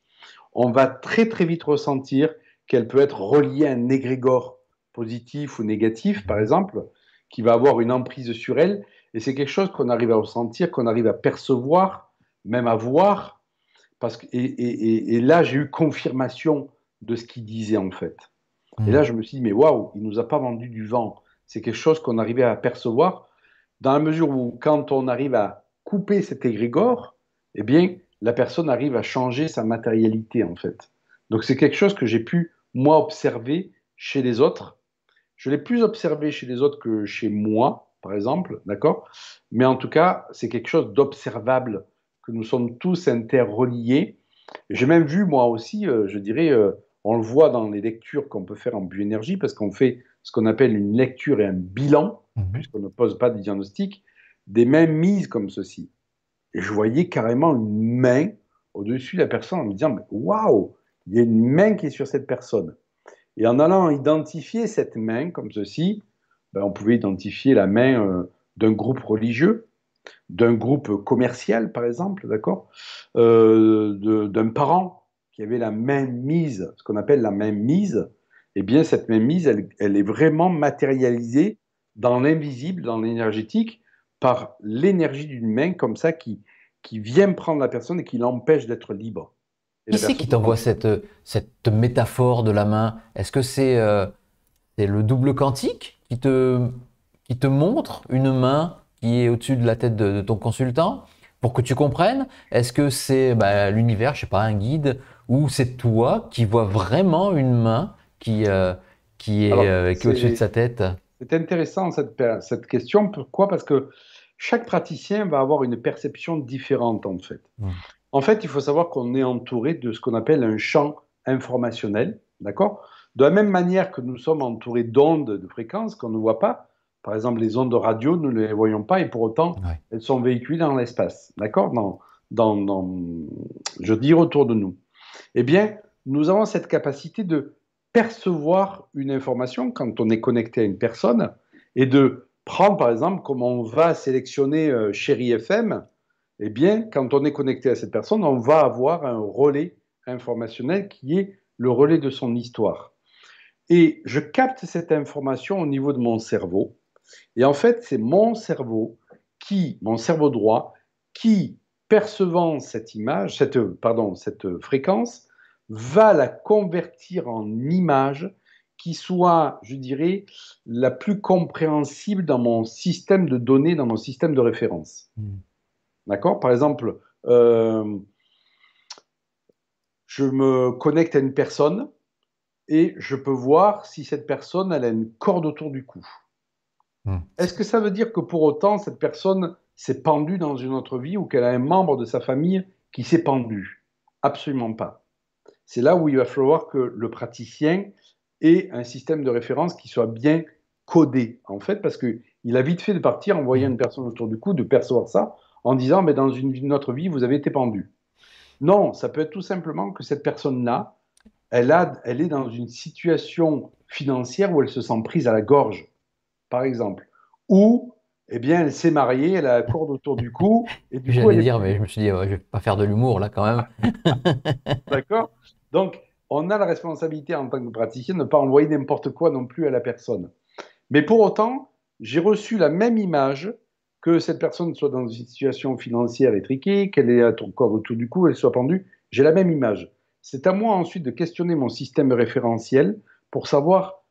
on va très très vite ressentir qu'elle peut être reliée à un égrégore positif ou négatif, par exemple, qui va avoir une emprise sur elle et c'est quelque chose qu'on arrive à ressentir, qu'on arrive à percevoir, même à voir. Parce que, et, là, j'ai eu confirmation de ce qu'il disait en fait. Et là, hmm. je me suis dit, mais waouh, il nous a pas vendu du vent. C'est quelque chose qu'on arrivait à percevoir dans la mesure où, quand on arrive à couper cet égrégore, eh bien, la personne arrive à changer sa matérialité en fait. Donc, c'est quelque chose que j'ai pu, moi, observer chez les autres. Je l'ai plus observé chez les autres que chez moi, par exemple, d'accord Mais en tout cas, c'est quelque chose d'observable, que nous sommes tous interreliés. J'ai même vu, moi aussi, euh, je dirais, euh, on le voit dans les lectures qu'on peut faire en bioénergie, parce qu'on fait ce qu'on appelle une lecture et un bilan, mhm. puisqu'on ne pose pas de diagnostic, des mains mises comme ceci. Et je voyais carrément une main au-dessus de la personne en me disant Waouh, il y a une main qui est sur cette personne. Et en allant identifier cette main comme ceci, ben, on pouvait identifier la main euh, d'un groupe religieux, d'un groupe commercial, par exemple, d'accord, euh, d'un parent qui avait la main mise, ce qu'on appelle la main mise, et eh bien, cette main mise, elle, est vraiment matérialisée dans l'invisible, dans l'énergétique, par l'énergie d'une main comme ça qui, vient prendre la personne et qui l'empêche d'être libre. Qui c'est qui t'envoie cette, métaphore de la main Est-ce que euh, c'est le double quantique qui te, qui te montre une main qui est au-dessus de la tête de, ton consultant pour que tu comprennes Est-ce que c'est bah, l'univers, je sais pas, un guide, ou c'est toi qui vois vraiment une main qui, euh, euh, qui est, au-dessus de sa tête C'est intéressant cette, question. Pourquoi Parce que chaque praticien va avoir une perception différente en fait. Mmh. En fait, il faut savoir qu'on est entouré de ce qu'on appelle un champ informationnel, d'accord de la même manière que nous sommes entourés d'ondes de fréquences qu'on ne voit pas, par exemple les ondes de radio, nous ne les voyons pas et pour autant elles sont véhiculées dans l'espace, d'accord dans, dans, je dis autour de nous. Eh bien, nous avons cette capacité de percevoir une information quand on est connecté à une personne et de prendre, par exemple, comme on va sélectionner euh, FM, eh bien, quand on est connecté à cette personne, on va avoir un relais informationnel qui est le relais de son histoire. Et je capte cette information au niveau de mon cerveau. Et en fait, c'est mon cerveau qui, mon cerveau droit, qui, percevant cette image, cette, pardon, cette fréquence, va la convertir en image qui soit, je dirais, la plus compréhensible dans mon système de données, dans mon système de référence. Hmm. D'accord Par exemple, euh, je me connecte à une personne, et je peux voir si cette personne elle a une corde autour du cou. Hmm. Est-ce que ça veut dire que pour autant cette personne s'est pendue dans une autre vie ou qu'elle a un membre de sa famille qui s'est pendu Absolument pas. C'est là où il va falloir que le praticien ait un système de référence qui soit bien codé, en fait, parce qu'il a vite fait de partir en voyant hmm. une personne autour du cou, de percevoir ça, en disant, mais dans une, une autre vie, vous avez été pendu. Non, ça peut être tout simplement que cette personne-là, elle, est dans une situation financière où elle se sent prise à la gorge, par exemple, ou eh bien, elle s'est mariée, elle a la corde autour du cou. Et du J'allais dire, mais je me suis dit, je je vais pas faire de l'humour là quand même. D'accord Donc, on a la responsabilité en tant que praticien de ne pas envoyer n'importe quoi non plus à la personne. Mais pour autant, j'ai reçu la même image que cette personne soit dans une situation financière étriquée, qu'elle ait la corde autour du cou, elle soit pendue. J'ai la même image. C'est à moi ensuite de questionner mon système référentiel pour savoir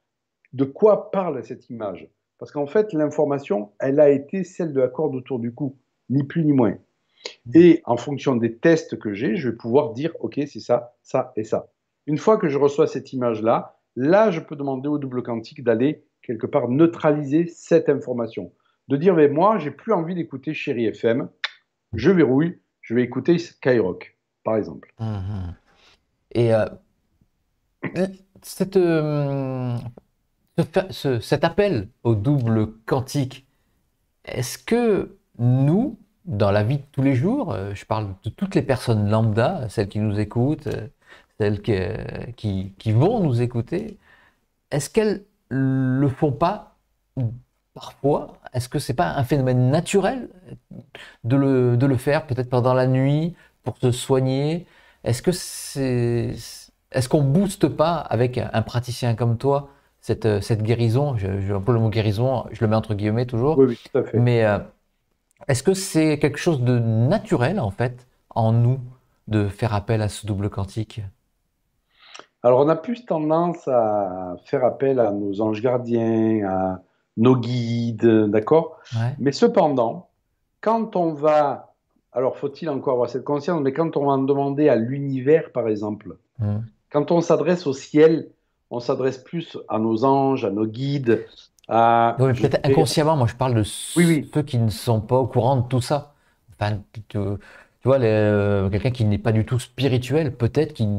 de quoi parle cette image. Parce qu'en fait, l'information, elle a été celle de la corde autour du cou, ni plus ni moins. Mmh. Et en fonction des tests que j'ai, je vais pouvoir dire, OK, c'est ça, ça et ça. Une fois que je reçois cette image-là, là, je peux demander au double quantique d'aller quelque part neutraliser cette information. De dire, mais moi, j'ai plus envie d'écouter Chéri FM, je verrouille, je vais écouter Skyrock, par exemple. Mmh, mmh. Et euh, euh, cet appel au double quantique, est-ce que nous, dans la vie de tous les jours, euh, je parle de toutes les personnes lambda, celles qui nous écoutent, celles qui, vont nous écouter, est-ce qu'elles le font pas parfois Est-ce que ce n'est pas un phénomène naturel de le, de le faire, peut-être pendant la nuit, pour se soigner est-ce que c'est, est-ce qu'on booste pas avec un praticien comme toi cette, euh, cette guérison je, je, le mot guérison, je le mets entre guillemets toujours. Oui, tout à fait. Mais euh, est-ce que c'est quelque chose de naturel en fait en nous de faire appel à ce double quantique Alors on a plus tendance à faire appel à nos anges gardiens, à nos guides, d'accord Mais cependant, quand on va alors faut-il encore avoir cette conscience, mais quand on va en demander à l'univers, par exemple, mmh. quand on s'adresse au ciel, on s'adresse plus à nos anges, à nos guides. À... peut-être inconsciemment, moi je parle de ceux qui ne sont pas au courant de tout ça. Enfin, tu, vois, euh, quelqu'un qui n'est pas du tout spirituel, peut-être qu'il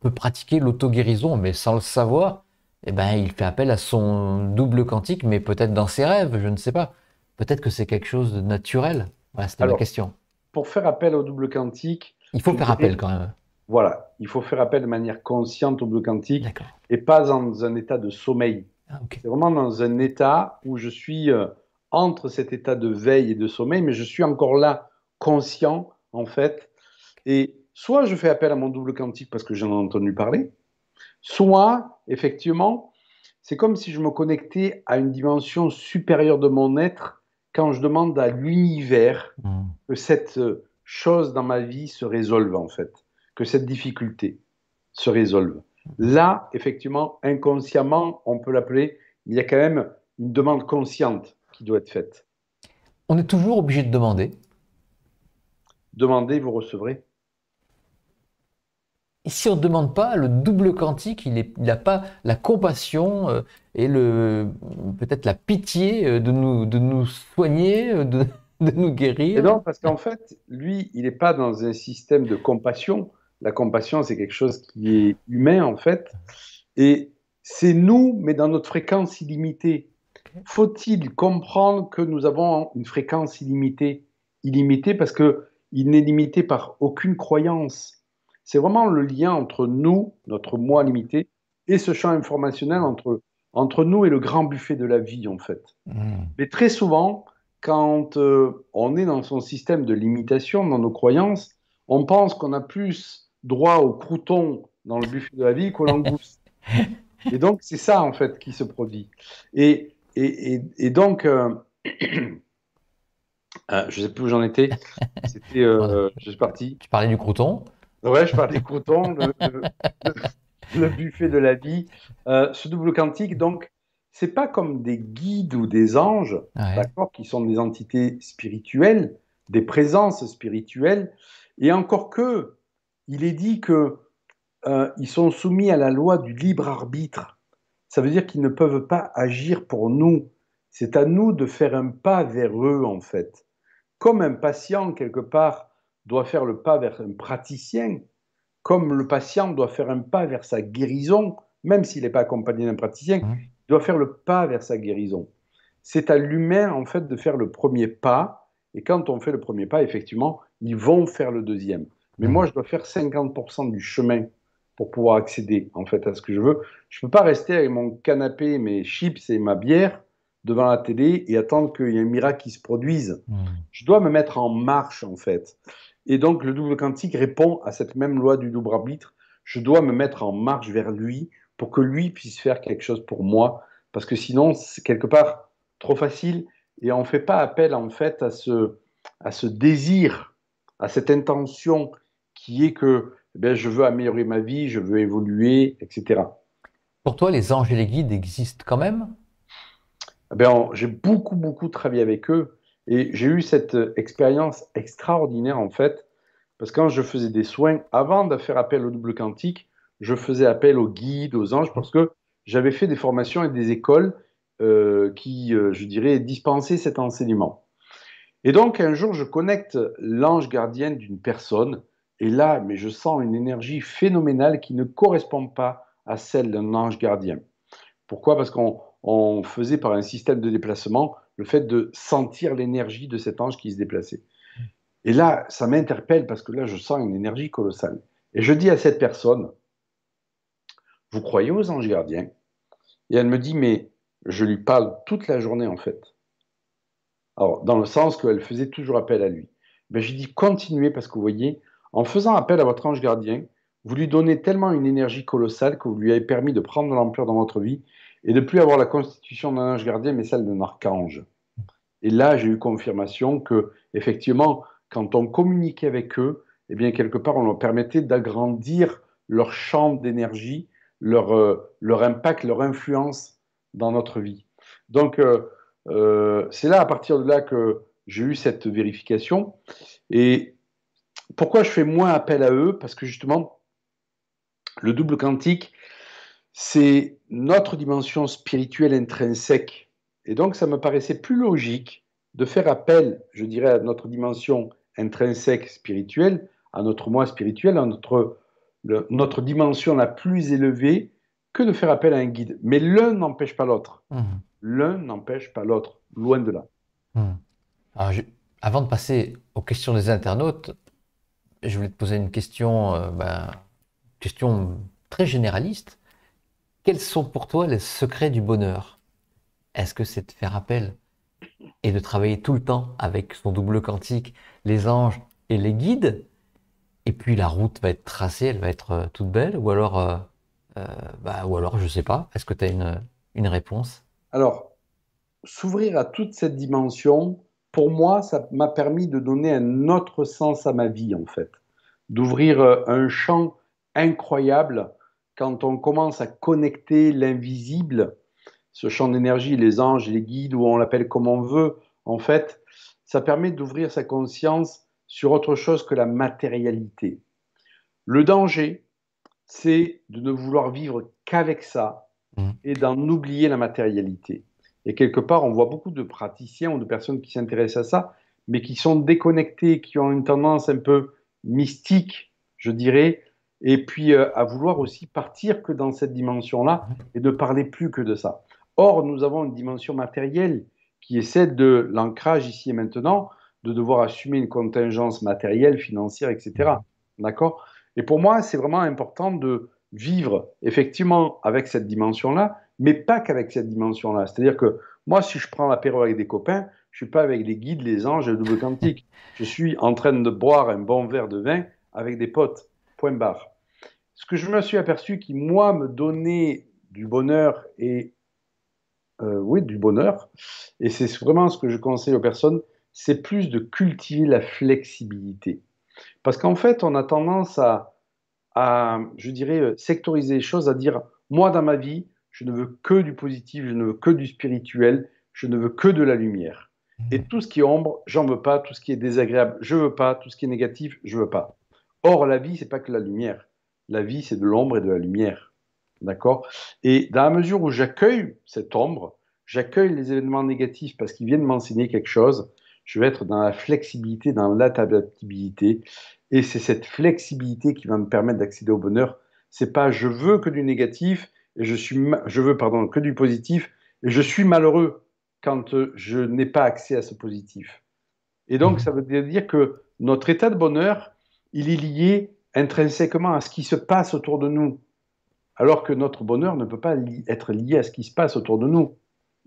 peut pratiquer l'auto-guérison, mais sans le savoir, eh ben, il fait appel à son double quantique, mais peut-être dans ses rêves, je ne sais pas. Peut-être que c'est quelque chose de naturel. Voilà, c'était la question pour faire appel au double quantique. Il faut faire appel quand même. Voilà, il faut faire appel de manière consciente au double quantique et pas dans un état de sommeil. Ah, c'est vraiment dans un état où je suis euh, entre cet état de veille et de sommeil, mais je suis encore là, conscient en fait. Et soit je fais appel à mon double quantique parce que j'en ai entendu parler, soit effectivement, c'est comme si je me connectais à une dimension supérieure de mon être quand je demande à l'univers hmm. que cette euh, chose dans ma vie se résolve en fait, que cette difficulté se résolve. Là, effectivement, inconsciemment, on peut l'appeler, il y a quand même une demande consciente qui doit être faite. On est toujours obligé de demander. Demandez, vous recevrez. Et si on ne demande pas le double quantique, il n'a pas la compassion euh, et peut-être la pitié euh, de nous, de nous soigner, euh, de, nous guérir. non, eh ben, parce qu'en fait, lui, il n'est pas dans un système de compassion. La compassion, c'est quelque chose qui est humain, en fait. Et c'est nous, mais dans notre fréquence illimitée. Faut-il comprendre que nous avons une fréquence illimitée Illimitée parce que il n'est limité par aucune croyance c'est vraiment le lien entre nous, notre moi limité, et ce champ informationnel entre, entre nous et le grand buffet de la vie, en fait. Hmm. Mais très souvent, quand euh, on est dans son système de limitation, dans nos croyances, on pense qu'on a plus droit au crouton dans le buffet de la vie qu'au langouste. et donc, c'est ça, en fait, qui se produit. Et, et, donc, euh, euh, je ne sais plus où j'en étais. C'était, je suis parti. Tu parlais du crouton Ouais, je parlais des le, le, buffet de la vie. Euh, ce double quantique. donc, c'est pas comme des guides ou des anges, d'accord, qui sont des entités spirituelles, des présences spirituelles, et encore que, il est dit que euh, ils sont soumis à la loi du libre arbitre. Ça veut dire qu'ils ne peuvent pas agir pour nous. C'est à nous de faire un pas vers eux, en fait. Comme un patient, quelque part, doit faire le pas vers un praticien, comme le patient doit faire un pas vers sa guérison, même s'il n'est pas accompagné d'un praticien, il doit faire le pas vers sa guérison. C'est à l'humain, en fait, de faire le premier pas. Et quand on fait le premier pas, effectivement, ils vont faire le deuxième. Mais moi, je dois faire 50% du chemin pour pouvoir accéder, en fait, à ce que je veux. Je ne peux pas rester avec mon canapé, mes chips et ma bière devant la télé et attendre qu'il y ait un miracle qui se produise. Je dois me mettre en marche, en fait. Et donc, le double quantique répond à cette même loi du double arbitre. Je dois me mettre en marche vers lui pour que lui puisse faire quelque chose pour moi, parce que sinon, c'est quelque part trop facile et on ne fait pas appel en fait à ce, désir, à cette intention qui est que eh je veux améliorer ma vie, je veux évoluer, etc. Pour toi, les anges et les guides existent quand même eh J'ai beaucoup, beaucoup travaillé avec eux. Et j'ai eu cette euh, expérience extraordinaire, en fait, parce que quand je faisais des soins, avant de faire appel au double quantique, je faisais appel aux guides, aux anges, parce que j'avais fait des formations et des écoles euh, qui, euh, je dirais, dispensaient cet enseignement. Et donc, un jour, je connecte l'ange gardien d'une personne, et là, mais je sens une énergie phénoménale qui ne correspond pas à celle d'un ange gardien. Pourquoi Parce qu'on faisait par un système de déplacement le fait de sentir l'énergie de cet ange qui se déplaçait. Et là, ça m'interpelle parce que là, je sens une énergie colossale. Et je dis à cette personne, vous croyez aux anges gardiens Et elle me dit, mais je lui parle toute la journée en fait. Alors, dans le sens qu'elle faisait toujours appel à lui. Ben, j'ai dis :« continuez parce que vous voyez, en faisant appel à votre ange gardien, vous lui donnez tellement une énergie colossale que vous lui avez permis de prendre de l'ampleur dans votre vie et de plus avoir la constitution d'un ange gardien, mais celle d'un archange. Et là, j'ai eu confirmation que, effectivement, quand on communiquait avec eux, eh bien, quelque part, on leur permettait d'agrandir leur champ d'énergie, leur, euh, impact, leur influence dans notre vie. Donc, euh, euh, c'est là, à partir de là, que j'ai eu cette vérification. Et pourquoi je fais moins appel à eux Parce que justement, le double quantique, c'est notre dimension spirituelle intrinsèque. Et donc, ça me paraissait plus logique de faire appel, je dirais, à notre dimension intrinsèque spirituelle, à notre moi spirituel, à notre, dimension la plus élevée, que de faire appel à un guide. Mais l'un n'empêche pas l'autre. Hmm. L'un n'empêche pas l'autre, loin de là. Hmm. avant de passer aux questions des internautes, je voulais te poser une question, euh, ben, question très généraliste. Quels sont pour toi les secrets du bonheur Est-ce que c'est de faire appel et de travailler tout le temps avec son double quantique, les anges et les guides Et puis la route va être tracée, elle va être euh, toute belle Ou alors, euh, euh, bah, ou alors je ne sais pas, est-ce que tu as une réponse Alors, s'ouvrir à toute cette dimension, pour moi, ça m'a permis de donner un autre sens à ma vie, en fait. D'ouvrir un champ incroyable quand on commence à connecter l'invisible, ce champ d'énergie, les anges, les guides, ou on l'appelle comme on veut, en fait, ça permet d'ouvrir sa conscience sur autre chose que la matérialité. Le danger, c'est de ne vouloir vivre qu'avec ça mmh. et d'en oublier la matérialité. Et quelque part, on voit beaucoup de praticiens ou de personnes qui s'intéressent à ça, mais qui sont déconnectés, qui ont une tendance un peu mystique, je dirais, et puis euh, à vouloir aussi partir que dans cette dimension-là et de parler plus que de ça. Or, nous avons une dimension matérielle qui est celle de l'ancrage ici et maintenant, de devoir assumer une contingence matérielle, financière, etc. D'accord Et pour moi, c'est vraiment important de vivre effectivement avec cette dimension-là, mais pas qu'avec cette dimension-là. C'est-à-dire que moi, si je prends l'apéro avec des copains, je ne suis pas avec les guides, les anges le double quantique. Je suis en train de boire un bon verre de vin avec des potes. Point barre. Ce que je me suis aperçu qui, moi, me donnait du bonheur et. Euh, oui, du bonheur. Et c'est vraiment ce que je conseille aux personnes c'est plus de cultiver la flexibilité. Parce qu'en fait, on a tendance à, à, je dirais, euh, sectoriser les choses, à dire moi, dans ma vie, je ne veux que du positif, je ne veux que du spirituel, je ne veux que de la lumière. Mmh. Et tout ce qui est ombre, j'en veux pas. Tout ce qui est désagréable, je veux pas. Tout ce qui est négatif, je veux pas. Or, la vie, c'est pas que la lumière. La vie, c'est de l'ombre et de la lumière. D'accord Et dans la mesure où j'accueille cette ombre, j'accueille les événements négatifs parce qu'ils viennent m'enseigner quelque chose, je vais être dans la flexibilité, dans l'adaptabilité. Et c'est cette flexibilité qui va me permettre d'accéder au bonheur. C'est pas je veux que du négatif et je suis je veux pardon que du positif et je suis malheureux quand euh, je n'ai pas accès à ce positif. Et donc mmh. ça veut dire que notre état de bonheur, il est lié intrinsèquement à ce qui se passe autour de nous, alors que notre bonheur ne peut pas être lié à ce qui se passe autour de nous.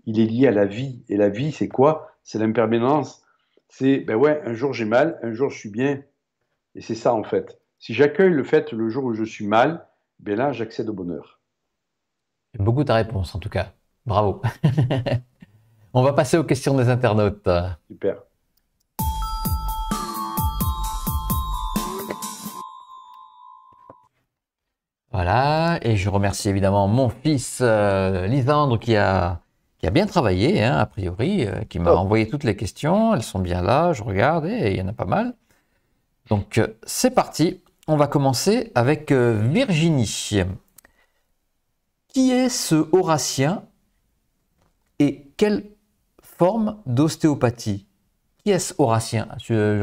Il est lié à la vie. Et la vie, c'est quoi C'est l'impermanence. C'est, ben ouais, un jour j'ai mal, un jour je suis bien. Et c'est ça, en fait. Si j'accueille le fait le jour où je suis mal, ben là, j'accède au bonheur. Beaucoup ta réponse, en tout cas. Bravo. On va passer aux questions des internautes. Super. Voilà, et je remercie évidemment mon fils euh, Lysandre, qui a, qui a bien travaillé, hein, a priori, euh, qui m'a oh. envoyé toutes les questions. Elles sont bien là, je regarde et il y en a pas mal. Donc euh, c'est parti, on va commencer avec Virginie. Qui est ce Horatien et quelle forme d'ostéopathie Qui est-ce Horatien je,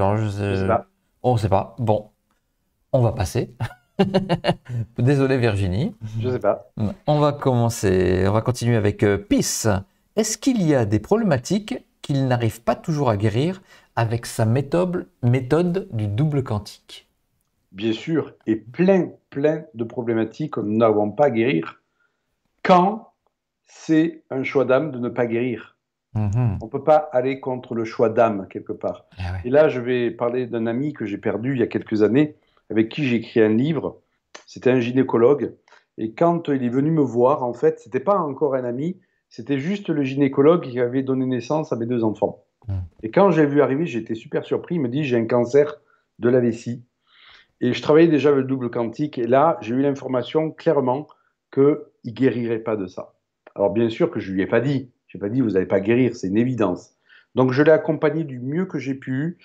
On ne sait pas. Bon, on va passer. Désolé Virginie. Je sais pas. On va commencer, on va continuer avec euh, Peace. Est-ce qu'il y a des problématiques qu'il n'arrive pas toujours à guérir avec sa méthode, du double quantique Bien sûr, et plein, plein de problématiques que nous n'avons pas à guérir quand c'est un choix d'âme de ne pas guérir. Mm-hmm. On peut pas aller contre le choix d'âme quelque part. Eh et là, je vais parler d'un ami que j'ai perdu il y a quelques années avec qui j'ai écrit un livre. C'était un gynécologue. Et quand il est venu me voir, en fait, c'était pas encore un ami, c'était juste le gynécologue qui avait donné naissance à mes deux enfants. Hmm. Et quand j'ai vu arriver, j'étais super surpris. Il me dit J'ai un cancer de la vessie. Et je travaillais déjà le double quantique. Et là, j'ai eu l'information clairement qu'il ne guérirait pas de ça. Alors, bien sûr que je ne lui ai pas dit. Je n'ai pas dit Vous n'allez pas guérir, c'est une évidence. Donc, je l'ai accompagné du mieux que j'ai pu.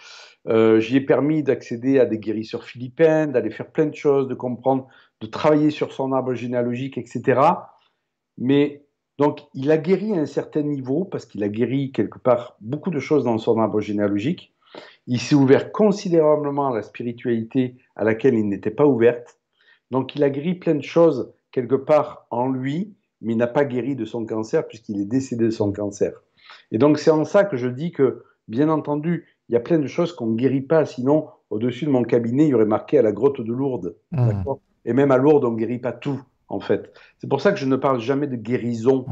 Euh, j'y ai permis d'accéder à des guérisseurs philippins, d'aller faire plein de choses, de comprendre, de travailler sur son arbre généalogique, etc. Mais donc, il a guéri à un certain niveau, parce qu'il a guéri quelque part beaucoup de choses dans son arbre généalogique. Il s'est ouvert considérablement à la spiritualité à laquelle il n'était pas ouvert. Donc, il a guéri plein de choses quelque part en lui, mais il n'a pas guéri de son cancer puisqu'il est décédé de son cancer. Et donc, c'est en ça que je dis que, bien entendu, il y a plein de choses qu'on ne guérit pas. Sinon, au-dessus de mon cabinet, il y aurait marqué à la grotte de Lourdes. Hmm. Et même à Lourdes, on ne guérit pas tout, en fait. C'est pour ça que je ne parle jamais de guérison.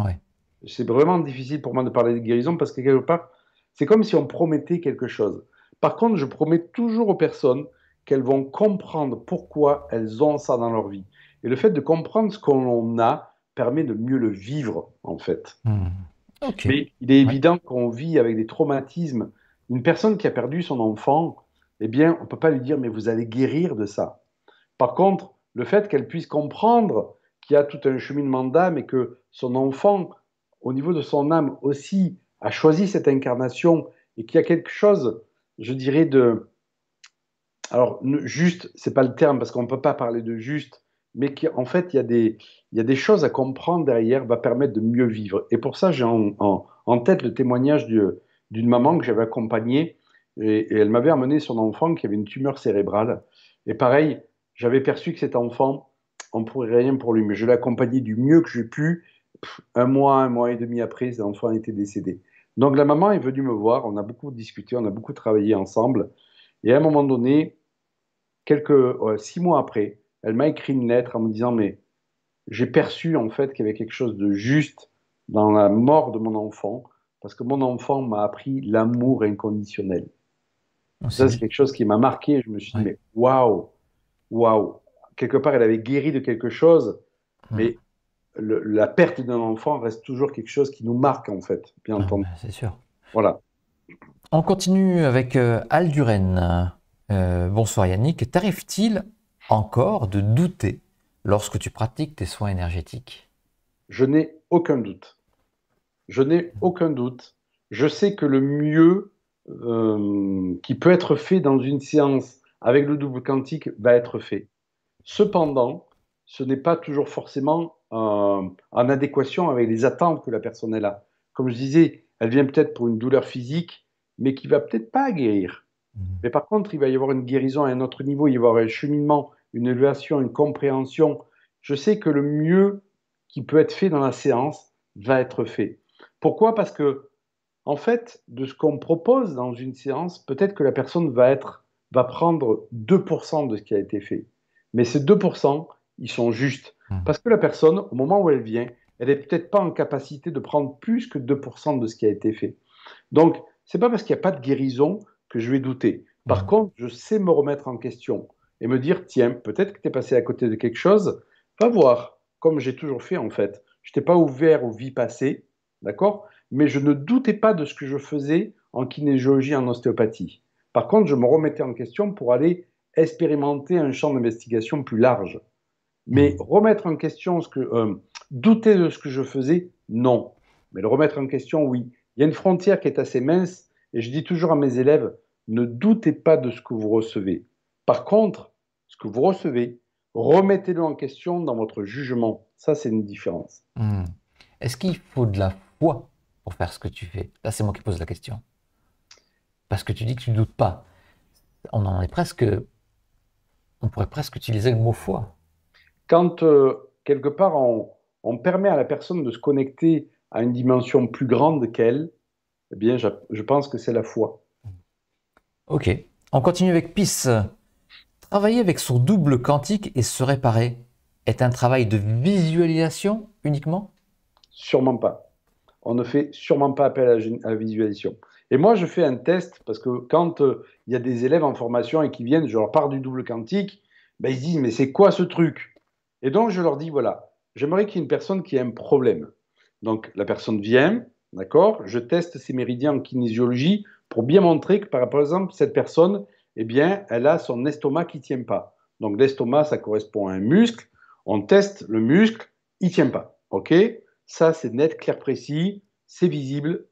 C'est vraiment difficile pour moi de parler de guérison parce que quelque part, c'est comme si on promettait quelque chose. Par contre, je promets toujours aux personnes qu'elles vont comprendre pourquoi elles ont ça dans leur vie. Et le fait de comprendre ce qu'on a permet de mieux le vivre, en fait. Hmm. Mais il est évident qu'on vit avec des traumatismes une personne qui a perdu son enfant, eh bien, on ne peut pas lui dire, mais vous allez guérir de ça. Par contre, le fait qu'elle puisse comprendre qu'il y a tout un chemin cheminement d'âme et que son enfant, au niveau de son âme aussi, a choisi cette incarnation et qu'il y a quelque chose, je dirais, de... Alors, juste, ce n'est pas le terme parce qu'on ne peut pas parler de juste, mais qu'en fait, il y, a des, il y a des choses à comprendre derrière, va permettre de mieux vivre. Et pour ça, j'ai en, en, tête le témoignage de, d'une maman que j'avais accompagnée et, elle m'avait amené son enfant qui avait une tumeur cérébrale. Et pareil, j'avais perçu que cet enfant, on ne pourrait rien pour lui, mais je l'accompagnais du mieux que j'ai pu. un mois, un mois et demi après, cet enfant était décédé. Donc la maman est venue me voir, on a beaucoup discuté, on a beaucoup travaillé ensemble. Et à un moment donné, quelques six mois après, elle m'a écrit une lettre en me disant mais j'ai perçu en fait qu'il y avait quelque chose de juste dans la mort de mon enfant parce que mon enfant m'a appris l'amour inconditionnel. Ah, ça, c'est quelque chose qui m'a marqué. Je me suis dit, mais waouh, waouh. Quelque part, elle avait guéri de quelque chose, ah. mais la perte d'un enfant reste toujours quelque chose qui nous marque, en fait, bien ah, entendu. C'est sûr. Voilà. On continue avec Aldurène. Euh, Alduren. Euh, bonsoir Yannick. T'arrive-t-il encore de douter lorsque tu pratiques tes soins énergétiques Je n'ai aucun doute je n'ai aucun doute. Je sais que le mieux euh, qui peut être fait dans une séance avec le double quantique va être fait. Cependant, ce n'est pas toujours forcément euh, en adéquation avec les attentes que la personne a. Comme je disais, elle vient peut-être pour une douleur physique, mais qui va peut-être pas guérir. Mmh. Mais par contre, il va y avoir une guérison à un autre niveau, il va y avoir un cheminement, une élévation, une compréhension. Je sais que le mieux qui peut être fait dans la séance va être fait. Pourquoi Parce que, en fait, de ce qu'on propose dans une séance, peut-être que la personne va, être, va prendre 2% de ce qui a été fait. Mais ces 2%, ils sont justes. Hmm. Parce que la personne, au moment où elle vient, elle n'est peut-être pas en capacité de prendre plus que 2% de ce qui a été fait. Donc, ce n'est pas parce qu'il n'y a pas de guérison que je vais douter. Par hmm. contre, je sais me remettre en question et me dire, tiens, peut-être que tu es passé à côté de quelque chose, va voir, comme j'ai toujours fait en fait. Je t'ai pas ouvert aux vies passées, d'accord Mais je ne doutais pas de ce que je faisais en kinésiologie, en ostéopathie. Par contre, je me remettais en question pour aller expérimenter un champ d'investigation plus large. Mais remettre en question ce que. Euh, douter de ce que je faisais, non. Mais le remettre en question, oui. Il y a une frontière qui est assez mince, et je dis toujours à mes élèves, ne doutez pas de ce que vous recevez. Par contre, ce que vous recevez, remettez-le en question dans votre jugement. Ça, c'est une différence. Hmm. Est-ce qu'il faut de la quoi pour faire ce que tu fais Là, c'est moi qui pose la question. Parce que tu dis que tu ne doutes pas. On en est presque. On pourrait presque utiliser le mot foi. Quand, euh, quelque part, on, permet à la personne de se connecter à une dimension plus grande qu'elle, eh bien, je, pense que c'est la foi. Ok. On continue avec Peace. Travailler avec son double quantique et se réparer est un travail de visualisation uniquement Sûrement pas on ne fait sûrement pas appel à la visualisation. Et moi, je fais un test parce que quand euh, il y a des élèves en formation et qui viennent, je leur parle du double quantique, ben, ils se disent Mais c'est quoi ce truc Et donc, je leur dis Voilà, j'aimerais qu'il y ait une personne qui ait un problème. Donc, la personne vient, d'accord Je teste ses méridiens en kinésiologie pour bien montrer que, par exemple, cette personne, eh bien, elle a son estomac qui ne tient pas. Donc, l'estomac, ça correspond à un muscle. On teste le muscle, il ne tient pas. OK ça, c'est net, clair, précis, c'est visible.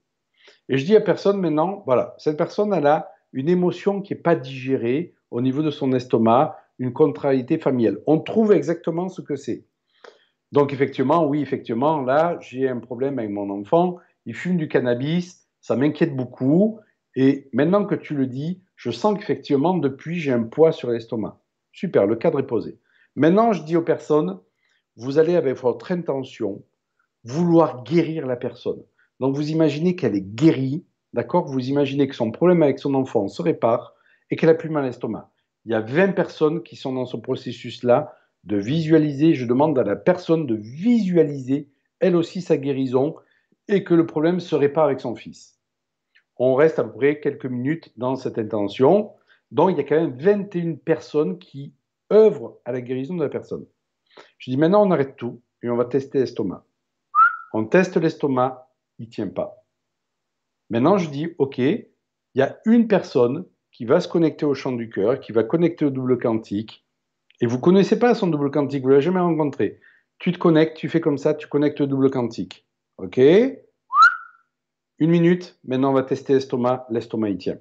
Et je dis à personne maintenant, voilà, cette personne, elle a une émotion qui n'est pas digérée au niveau de son estomac, une contrariété familiale. On trouve exactement ce que c'est. Donc effectivement, oui, effectivement, là, j'ai un problème avec mon enfant, il fume du cannabis, ça m'inquiète beaucoup, et maintenant que tu le dis, je sens qu'effectivement, depuis, j'ai un poids sur l'estomac. Super, le cadre est posé. Maintenant, je dis aux personnes, vous allez avec votre intention, vouloir guérir la personne. Donc vous imaginez qu'elle est guérie, d'accord Vous imaginez que son problème avec son enfant se répare et qu'elle a plus mal à l'estomac. Il y a 20 personnes qui sont dans ce processus-là de visualiser, je demande à la personne de visualiser elle aussi sa guérison et que le problème se répare avec son fils. On reste à peu près quelques minutes dans cette intention. Donc il y a quand même 21 personnes qui œuvrent à la guérison de la personne. Je dis maintenant on arrête tout et on va tester l'estomac. On teste l'estomac, il tient pas. Maintenant, je dis, OK, il y a une personne qui va se connecter au champ du cœur, qui va connecter au double quantique, et vous connaissez pas son double quantique, vous l'avez jamais rencontré. Tu te connectes, tu fais comme ça, tu connectes au double quantique. OK Une minute, maintenant on va tester l'estomac, l'estomac il tient.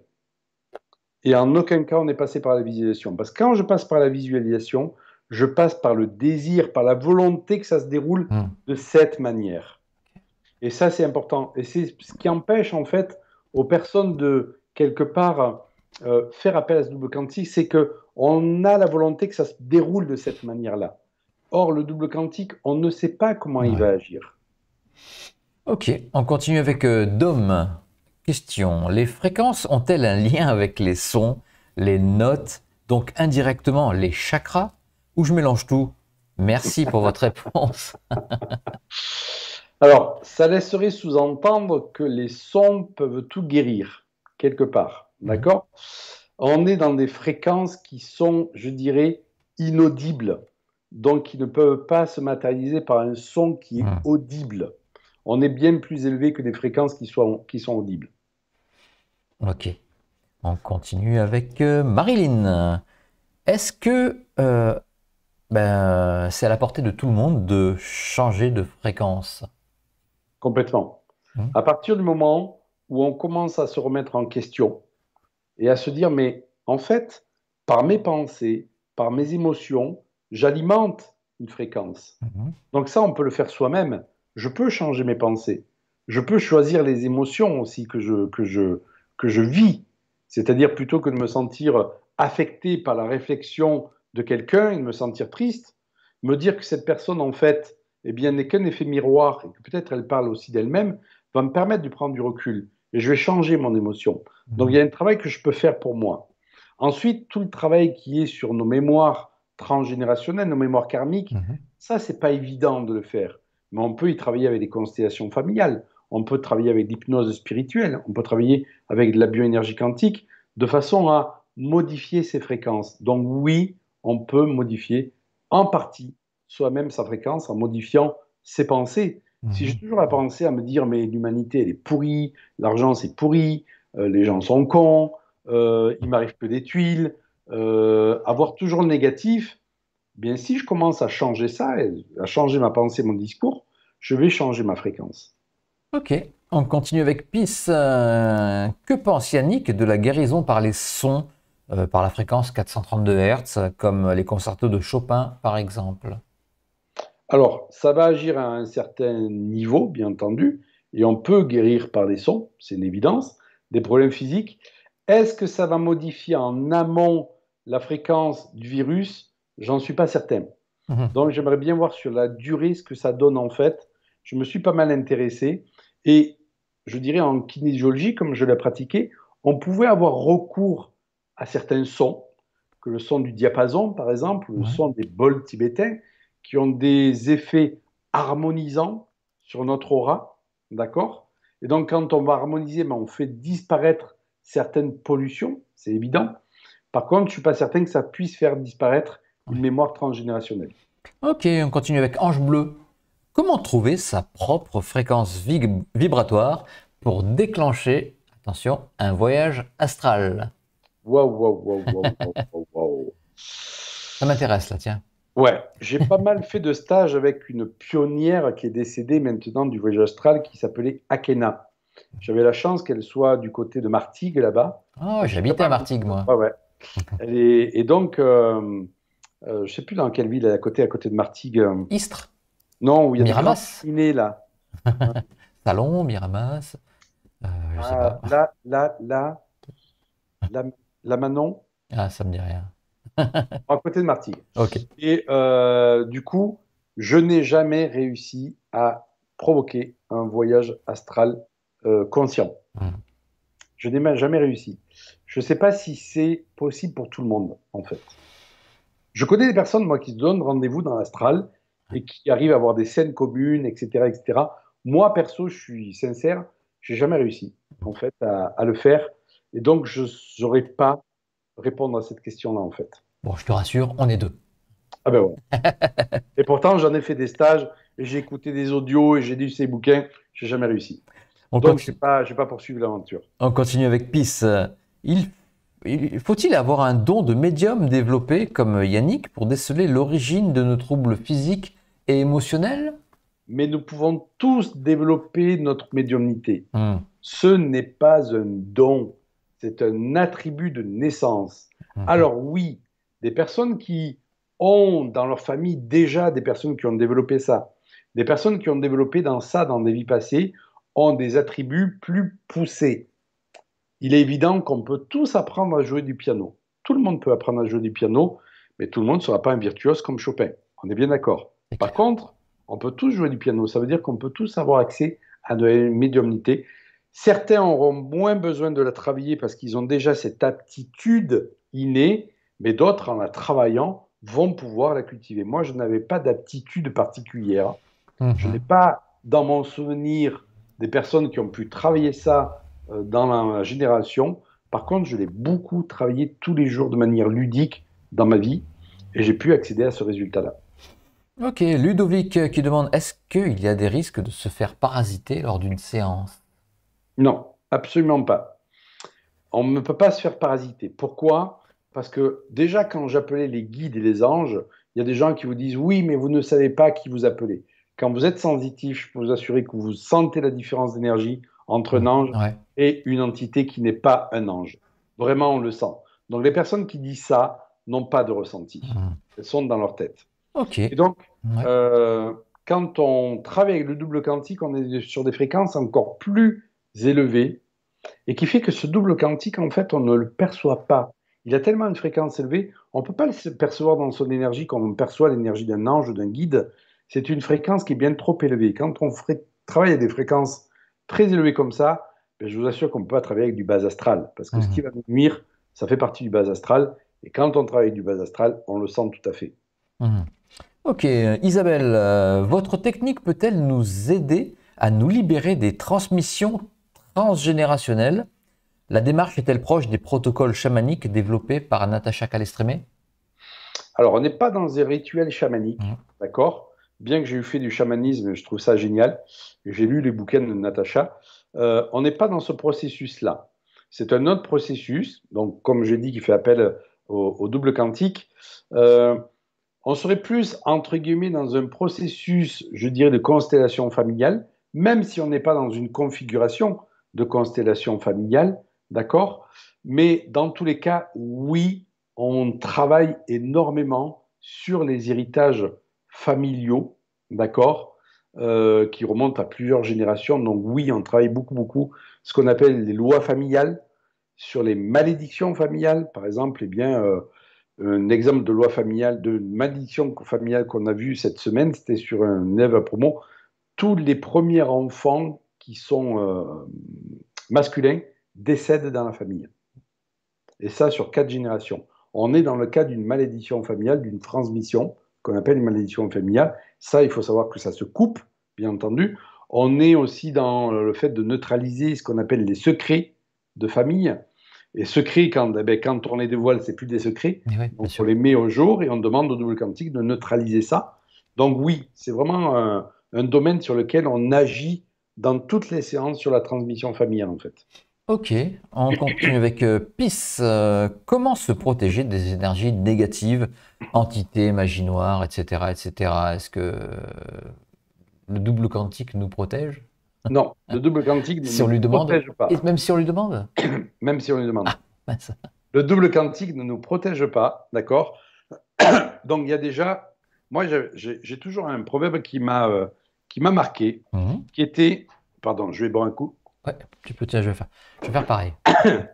Et en aucun cas on est passé par la visualisation. Parce que quand je passe par la visualisation, je passe par le désir, par la volonté que ça se déroule hmm. de cette manière. Et ça, c'est important. Et c'est ce qui empêche, en fait, aux personnes de, quelque part, euh, faire appel à ce double quantique, c'est que on a la volonté que ça se déroule de cette manière-là. Or, le double quantique, on ne sait pas comment il va agir. Ok, on continue avec euh, Dom. Question, les fréquences ont-elles un lien avec les sons, les notes, donc indirectement les chakras, ou je mélange tout Merci pour votre réponse. Alors, ça laisserait sous-entendre que les sons peuvent tout guérir, quelque part. Mhm. D'accord On est dans des fréquences qui sont, je dirais, inaudibles, donc qui ne peuvent pas se matérialiser par un son qui est mhm. audible. On est bien plus élevé que des fréquences qui, qui sont audibles. Ok. On continue avec euh, Marilyn. Est-ce que euh, ben, c'est à la portée de tout le monde de changer de fréquence Complètement. Hein à partir du moment où on commence à se remettre en question et à se dire, mais en fait, par mes pensées, par mes émotions, j'alimente une fréquence. Mmh. Donc ça, on peut le faire soi-même. Je peux changer mes pensées. Je peux choisir les émotions aussi que je, que je, que je vis. C'est-à-dire plutôt que de me sentir affecté par la réflexion de quelqu'un et de me sentir triste, me dire que cette personne, en fait, eh bien, n'est qu'un effet miroir, et que peut-être elle parle aussi d'elle-même, va me permettre de prendre du recul. Et je vais changer mon émotion. Donc, il y a un travail que je peux faire pour moi. Ensuite, tout le travail qui est sur nos mémoires transgénérationnelles, nos mémoires karmiques, mhm. ça, c'est pas évident de le faire. Mais on peut y travailler avec des constellations familiales, on peut travailler avec l'hypnose spirituelle, on peut travailler avec de la bioénergie quantique, de façon à modifier ces fréquences. Donc oui, on peut modifier en partie soi-même sa fréquence en modifiant ses pensées. Mhm. Si j'ai toujours la pensée à me dire mais l'humanité elle est pourrie, l'argent c'est pourri, euh, les gens sont cons, euh, il m'arrive que des tuiles, euh, avoir toujours le négatif, eh bien si je commence à changer ça, à changer ma pensée, mon discours, je vais changer ma fréquence. Ok, on continue avec Peace. que pense Yannick de la guérison par les sons, par la fréquence 432 Hz, comme les concertos de Chopin par exemple alors, ça va agir à un certain niveau, bien entendu, et on peut guérir par des sons, c'est une évidence, des problèmes physiques. Est-ce que ça va modifier en amont la fréquence du virus J'en suis pas certain. Mhm. Donc, j'aimerais bien voir sur la durée ce que ça donne en fait. Je me suis pas mal intéressé et je dirais en kinésiologie, comme je l'ai pratiqué, on pouvait avoir recours à certains sons, que le son du diapason par exemple, le son des bols tibétains, qui ont des effets harmonisants sur notre aura, d'accord Et donc quand on va harmoniser, ben, on fait disparaître certaines pollutions, c'est évident. Par contre, je ne suis pas certain que ça puisse faire disparaître une mémoire transgénérationnelle. Ok, on continue avec Ange Bleu. Comment trouver sa propre fréquence vibratoire pour déclencher, attention, un voyage astral Waouh, waouh, waouh, waouh, Ça m'intéresse là, tiens. Ouais, j'ai pas mal fait de stages avec une pionnière qui est décédée maintenant du voyage astral qui s'appelait Akena. J'avais la chance qu'elle soit du côté de Martigues là-bas. Ah, oh, j'habitais à Martigues moi. Ouais, ouais. et, donc, euh, ne euh, je sais plus dans quelle ville elle est à côté, à côté de Martigues. Istres. Non, il y a Miramas. Des là. Salon, Miramas. Euh, je sais ah, pas. Là, là, là, la, la Manon. Ah, ça me dit rien. à côté de marty Et euh, du coup, je n'ai jamais réussi à provoquer un voyage astral euh, conscient. Hmm. Je n'ai jamais réussi. Je ne sais pas si c'est possible pour tout le monde, en fait. Je connais des personnes, moi, qui se donnent rendez-vous dans l'astral et qui arrivent à avoir des scènes communes, etc., etc. Moi, perso, je suis sincère, je n'ai jamais réussi, en fait, à, le faire. Et donc, je n'aurais pas répondre à cette question-là, en fait. Bon, je te rassure, on est deux. Ah ben ouais. et pourtant, j'en ai fait des stages, j'ai écouté des audios et j'ai lu ces bouquins, j'ai jamais réussi. Donc, je ne vais pas, pas poursuivre l'aventure. On continue avec Peace. Euh, il, faut-il avoir un don de médium développé comme Yannick pour déceler l'origine de nos troubles physiques et émotionnels Mais nous pouvons tous développer notre médiumnité. Hmm. Ce n'est pas un don, c'est un attribut de naissance. Hmm. Alors oui, des personnes qui ont dans leur famille déjà des personnes qui ont développé ça. Des personnes qui ont développé dans ça, dans des vies passées, ont des attributs plus poussés. Il est évident qu'on peut tous apprendre à jouer du piano. Tout le monde peut apprendre à jouer du piano, mais tout le monde ne sera pas un virtuose comme Chopin. On est bien d'accord. Par contre, on peut tous jouer du piano. Ça veut dire qu'on peut tous avoir accès à de la médiumnité. Certains auront moins besoin de la travailler parce qu'ils ont déjà cette aptitude innée, mais d'autres, en la travaillant, vont pouvoir la cultiver. Moi, je n'avais pas d'aptitude particulière. Mhm. Je n'ai pas, dans mon souvenir, des personnes qui ont pu travailler ça euh, dans la génération. Par contre, je l'ai beaucoup travaillé tous les jours de manière ludique dans ma vie et j'ai pu accéder à ce résultat-là. Ok, Ludovic euh, qui demande est-ce qu'il y a des risques de se faire parasiter lors d'une séance Non, absolument pas. On ne peut pas se faire parasiter. Pourquoi parce que déjà, quand j'appelais les guides et les anges, il y a des gens qui vous disent oui, mais vous ne savez pas qui vous appelez. Quand vous êtes sensitif, je peux vous assurer que vous sentez la différence d'énergie entre un ange et une entité qui n'est pas un ange. Vraiment, on le sent. Donc les personnes qui disent ça n'ont pas de ressenti. Ah. Elles sont dans leur tête. Et donc, euh, quand on travaille avec le double quantique, on est sur des fréquences encore plus élevées et qui fait que ce double quantique, en fait, on ne le perçoit pas il a tellement une fréquence élevée, on ne peut pas le percevoir dans son énergie comme on perçoit l'énergie d'un ange ou d'un guide. C'est une fréquence qui est bien trop élevée. Quand on travaille à des fréquences très élevées comme ça, ben, je vous assure qu'on ne peut pas travailler avec du bas astral, parce que ce qui mhm. va nous nuire, ça fait partie du bas astral, et quand on travaille avec du bas astral, on le sent tout à fait. Mhm. Ok, euh, Isabelle, euh, votre technique peut-elle nous aider à nous libérer des transmissions transgénérationnelles la démarche est-elle proche des protocoles chamaniques développés par Natacha Calestrémé Alors, on n'est pas dans des rituels chamaniques, mhm. d'accord Bien que j'ai eu fait du chamanisme, je trouve ça génial. J'ai lu les bouquins de Natacha. Euh, on n'est pas dans ce processus-là. C'est un autre processus, donc comme je dit qui fait appel au, double quantique. Euh, on serait plus, entre guillemets, dans un processus, je dirais, de constellation familiale, même si on n'est pas dans une configuration de constellation familiale, D'accord Mais dans tous les cas, oui, on travaille énormément sur les héritages familiaux, d'accord euh, Qui remontent à plusieurs générations. Donc oui, on travaille beaucoup, beaucoup ce qu'on appelle les lois familiales, sur les malédictions familiales, par exemple, eh bien, euh, un exemple de loi familiale, de malédiction familiale qu'on a vue cette semaine, c'était sur un élève à promo. Tous les premiers enfants qui sont euh, masculins décède dans la famille. Et ça sur quatre générations. On est dans le cas d'une malédiction familiale, d'une transmission qu'on appelle une malédiction familiale. Ça, il faut savoir que ça se coupe, bien entendu. On est aussi dans le fait de neutraliser ce qu'on appelle les secrets de famille. Et secrets, quand, eh ben, quand on les dévoile, c'est plus des secrets. Donc, on les met au jour et on demande au double quantique de neutraliser ça. Donc oui, c'est vraiment un domaine sur lequel on agit dans toutes les séances sur la transmission familiale, en fait. Ok, on continue avec euh, PIS. Euh, comment se protéger des énergies négatives, entités, magie noire, etc. etc. Est-ce que euh, le double quantique nous protège Non, hein? le double quantique ne nous, protège pas. même si on lui demande Même si on lui demande. Ah, le double quantique ne nous protège pas, d'accord Donc il y a déjà. Moi, j'ai toujours un proverbe qui m'a marqué, mmh. qui était. Pardon, je vais boire un coup. Ouais, tu peux, tiens, je vais faire, je pareil.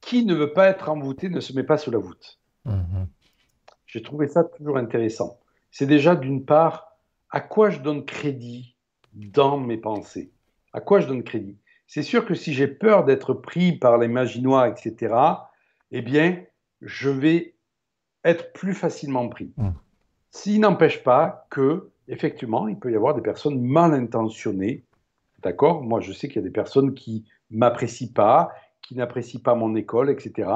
Qui ne veut pas être envoûté ne se met pas sous la voûte. Mm-hmm. J'ai trouvé ça toujours intéressant. C'est déjà d'une part, à quoi je donne crédit dans mes pensées À quoi je donne crédit C'est sûr que si j'ai peur d'être pris par les maginois etc., eh bien, je vais être plus facilement pris. Mm. S'il n'empêche pas que, effectivement, il peut y avoir des personnes mal intentionnées D'accord Moi, je sais qu'il y a des personnes qui m'apprécient pas, qui n'apprécient pas mon école, etc.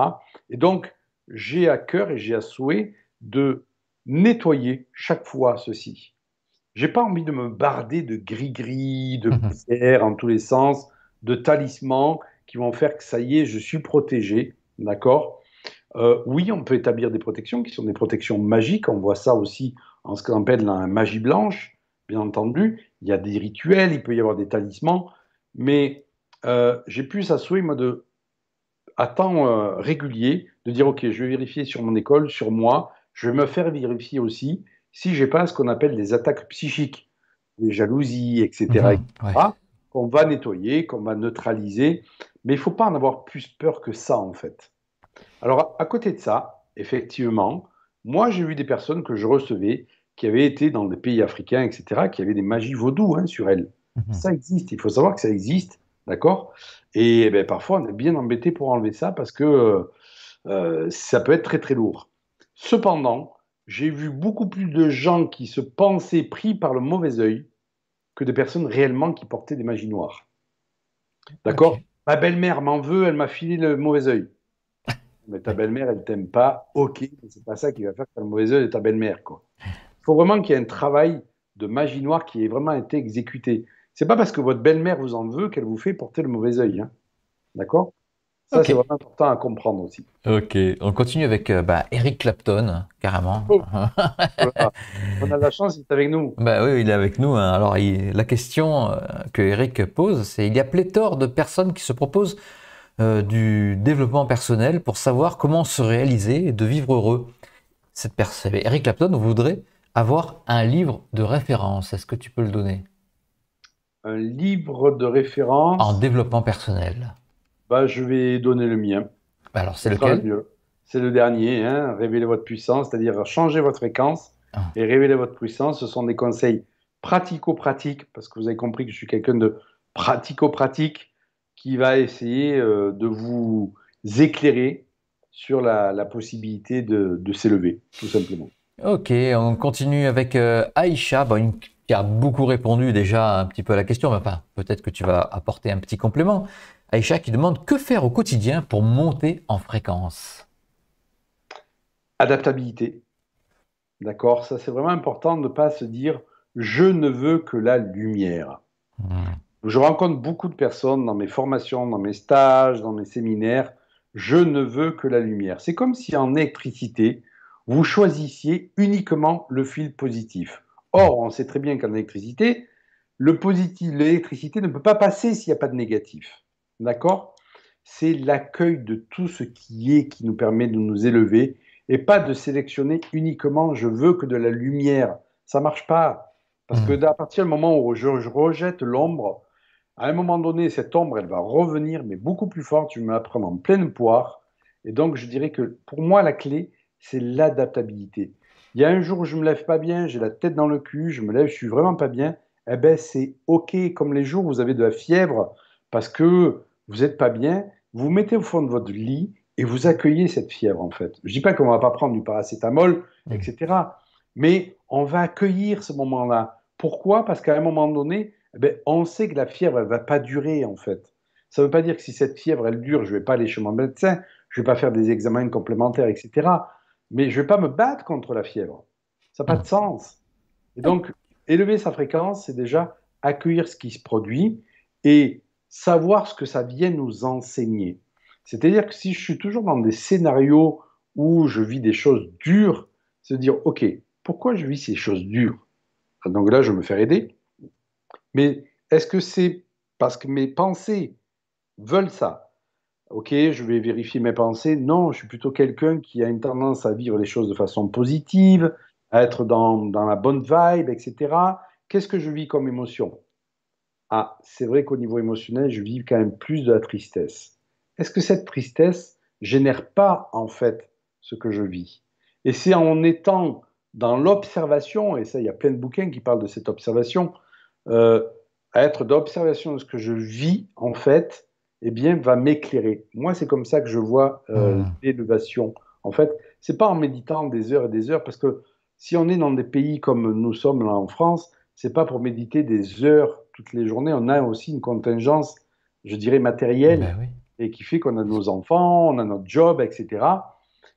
Et donc, j'ai à cœur et j'ai à souhait de nettoyer chaque fois ceci. J'ai pas envie de me barder de gris-gris, de mhm. poussière en tous les sens, de talismans qui vont faire que ça y est, je suis protégé. D'accord euh, Oui, on peut établir des protections qui sont des protections magiques. On voit ça aussi en ce qu'on appelle la magie blanche bien entendu. Il y a des rituels, il peut y avoir des talismans, mais euh, j'ai plus à moi, de, à temps euh, régulier, de dire, OK, je vais vérifier sur mon école, sur moi, je vais me faire vérifier aussi si j'ai pas ce qu'on appelle des attaques psychiques, des jalousies, etc., mhm, qu'on va nettoyer, qu'on va neutraliser, mais il ne faut pas en avoir plus peur que ça, en fait. Alors, à côté de ça, effectivement, moi, j'ai vu des personnes que je recevais qui avaient été dans des pays africains, etc., qui avaient des magies vaudou hein, sur elles. Mhm. Ça existe, il faut savoir que ça existe, d'accord Et eh ben, parfois, on est bien embêté pour enlever ça parce que euh, euh, ça peut être très très lourd. Cependant, j'ai vu beaucoup plus de gens qui se pensaient pris par le mauvais œil que de personnes réellement qui portaient des magies noires. D'accord Ma belle-mère m'en veut, elle m'a filé le mauvais œil. mais ta belle-mère, elle t'aime pas, ok, c'est pas ça qui va faire que as le mauvais œil de ta belle-mère, quoi. Il faut vraiment qu'il y ait un travail de magie noire qui ait vraiment été exécuté. C'est pas parce que votre belle-mère vous en veut qu'elle vous fait porter le mauvais œil. Hein. D'accord Ça, c'est vraiment important à comprendre aussi. Ok, on continue avec euh, bah, Eric Clapton, carrément. Oh. On a la chance, il est avec nous. Bah, oui, il est avec nous. Hein. Alors, la question euh, que Eric pose, c'est il y a pléthore de personnes qui se proposent euh, du développement personnel pour savoir comment se réaliser et de vivre heureux. Cette personne, Eric Clapton voudrait avoir un livre de référence. Est-ce que tu peux le donner Un livre de référence En développement personnel. Bah, je vais donner le mien. Bah, alors, c'est lequel le C'est le dernier, hein, Révéler votre puissance, c'est-à-dire changer votre fréquence ah. et révéler votre puissance. Ce sont des conseils pratico-pratiques, parce que vous avez compris que je suis quelqu'un de pratico-pratique qui va essayer euh, de vous éclairer sur la, possibilité de s'élever, tout simplement. Ok, on continue avec euh, Aïcha, qui a beaucoup répondu déjà un petit peu à la question, mais peut-être que tu vas apporter un petit complément. Aïcha qui demande que faire au quotidien pour monter en fréquence Adaptabilité. D'accord, ça c'est vraiment important de ne pas se dire je ne veux que la lumière. Hmm. Je rencontre beaucoup de personnes dans mes formations, dans mes stages, dans mes séminaires, je ne veux que la lumière. C'est comme si en électricité, vous choisissiez uniquement le fil positif. Or, on sait très bien qu'en électricité, l'électricité ne peut pas passer s'il n'y a pas de négatif. D'accord C'est l'accueil de tout ce qui est qui nous permet de nous élever et pas de sélectionner uniquement je veux que de la lumière. Ça marche pas. Parce que hmm. à partir du moment où je, rejette l'ombre, à un moment donné, cette ombre, elle va revenir, mais beaucoup plus forte. Tu me la prends en pleine poire. Et donc, je dirais que pour moi, la clé, c'est l'adaptabilité. Il y a un jour où je me lève pas bien, j'ai la tête dans le cul, je me lève, je suis vraiment pas bien. Eh ben c'est ok. Comme les jours où vous avez de la fièvre parce que vous n'êtes pas bien, vous, mettez au fond de votre lit et vous accueillez cette fièvre en fait. Je dis pas qu'on va pas prendre du paracétamol, mmh. etc. Mais on va accueillir ce moment-là. Pourquoi Parce qu'à un moment donné, eh ben, on sait que la fièvre, elle va pas durer en fait. Ça ne veut pas dire que si cette fièvre, elle dure, je vais pas aller chez mon médecin, je vais pas faire des examens complémentaires, etc mais je ne vais pas me battre contre la fièvre. Ça n'a pas de sens. Et donc, élever sa fréquence, c'est déjà accueillir ce qui se produit et savoir ce que ça vient nous enseigner. C'est-à-dire que si je suis toujours dans des scénarios où je vis des choses dures, se dire, OK, pourquoi je vis ces choses dures ah, Donc là, je vais me faire aider. Mais est-ce que c'est parce que mes pensées veulent ça ok, je vais vérifier mes pensées. Non, je suis plutôt quelqu'un qui a une tendance à vivre les choses de façon positive, à être dans, la bonne vibe, etc. Qu'est-ce que je vis comme émotion Ah, c'est vrai qu'au niveau émotionnel, je vis quand même plus de la tristesse. Est-ce que cette tristesse génère pas en fait ce que je vis Et c'est en étant dans l'observation, et ça, il y a plein de bouquins qui parlent de cette observation, euh, à être d'observation de ce que je vis en fait, eh bien, va m'éclairer. Moi, c'est comme ça que je vois euh, ah. l'élevation. En fait, c'est pas en méditant des heures et des heures, parce que si on est dans des pays comme nous sommes là en France, c'est pas pour méditer des heures toutes les journées. On a aussi une contingence, je dirais, matérielle, eh ben et qui fait qu'on a nos enfants, on a notre job, etc.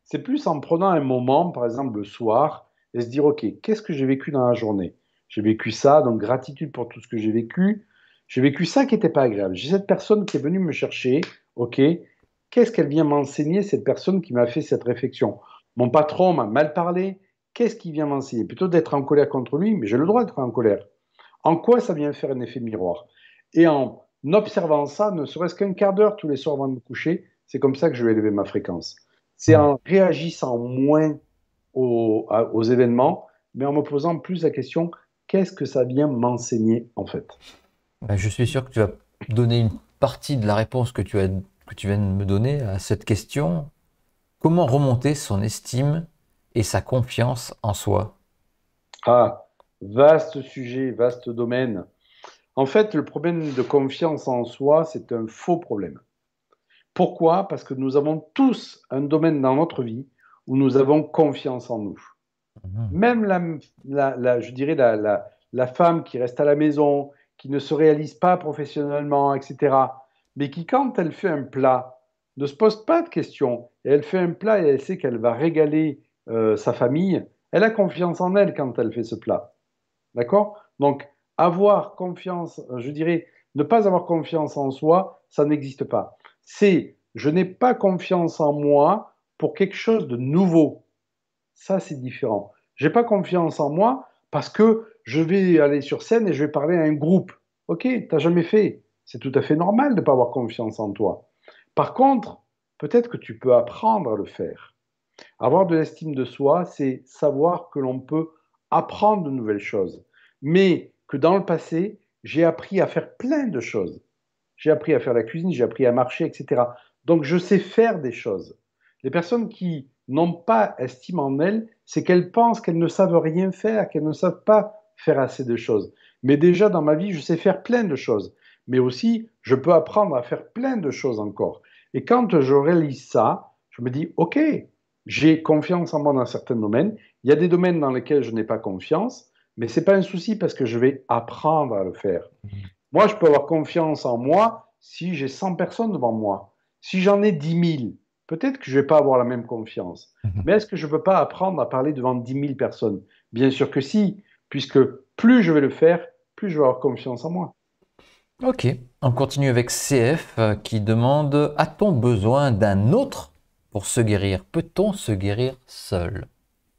C'est plus en prenant un moment, par exemple le soir, et se dire, OK, qu'est-ce que j'ai vécu dans la journée J'ai vécu ça, donc gratitude pour tout ce que j'ai vécu. J'ai vécu ça qui n'était pas agréable. J'ai cette personne qui est venue me chercher, ok, qu'est-ce qu'elle vient m'enseigner, cette personne qui m'a fait cette réflexion Mon patron m'a mal parlé, qu'est-ce qu'il vient m'enseigner Plutôt d'être en colère contre lui, mais j'ai le droit d'être en colère. En quoi ça vient faire un effet miroir Et en observant ça, ne serait-ce qu'un quart d'heure tous les soirs avant de me coucher, c'est comme ça que je vais élever ma fréquence. C'est en réagissant moins aux, aux événements, mais en me posant plus la question, qu'est-ce que ça vient m'enseigner en fait bah, je suis sûr que tu vas donner une partie de la réponse que tu, que tu viens de me donner à cette question. Comment remonter son estime et sa confiance en soi Ah, vaste sujet, vaste domaine. En fait, le problème de confiance en soi, c'est un faux problème. Pourquoi Parce que nous avons tous un domaine dans notre vie où nous avons confiance en nous. Mhm. Même je dirais la, la, femme qui reste à la maison, qui ne se réalise pas professionnellement, etc., mais qui, quand elle fait un plat, ne se pose pas de questions. Et elle fait un plat et elle sait qu'elle va régaler euh, sa famille. Elle a confiance en elle quand elle fait ce plat. D'accord Donc, avoir confiance, je dirais, ne pas avoir confiance en soi, ça n'existe pas. C'est je n'ai pas confiance en moi pour quelque chose de nouveau. Ça, c'est différent. Je n'ai pas confiance en moi parce que je vais aller sur scène et je vais parler à un groupe. Ok, t'as jamais fait. C'est tout à fait normal de ne pas avoir confiance en toi. Par contre, peut-être que tu peux apprendre à le faire. Avoir de l'estime de soi, c'est savoir que l'on peut apprendre de nouvelles choses, mais que dans le passé, j'ai appris à faire plein de choses. J'ai appris à faire la cuisine, j'ai appris à marcher, etc. Donc je sais faire des choses. Les personnes qui n'ont pas estime en elles, c'est qu'elles pensent qu'elles ne savent rien faire, qu'elles ne savent pas faire assez de choses. Mais déjà, dans ma vie, je sais faire plein de choses. Mais aussi, je peux apprendre à faire plein de choses encore. Et quand je réalise ça, je me dis, OK, j'ai confiance en moi dans certains domaines. Il y a des domaines dans lesquels je n'ai pas confiance, mais ce n'est pas un souci parce que je vais apprendre à le faire. Moi, je peux avoir confiance en moi si j'ai 100 personnes devant moi. Si j'en ai 10 000, peut-être que je ne vais pas avoir la même confiance. Mhm. Mais est-ce que je ne peux pas apprendre à parler devant 10 000 personnes Bien sûr que si, puisque plus je vais le faire, plus je vais avoir confiance en moi. Ok, on continue avec CF euh, qui demande A-t-on besoin d'un autre pour se guérir Peut-on se guérir seul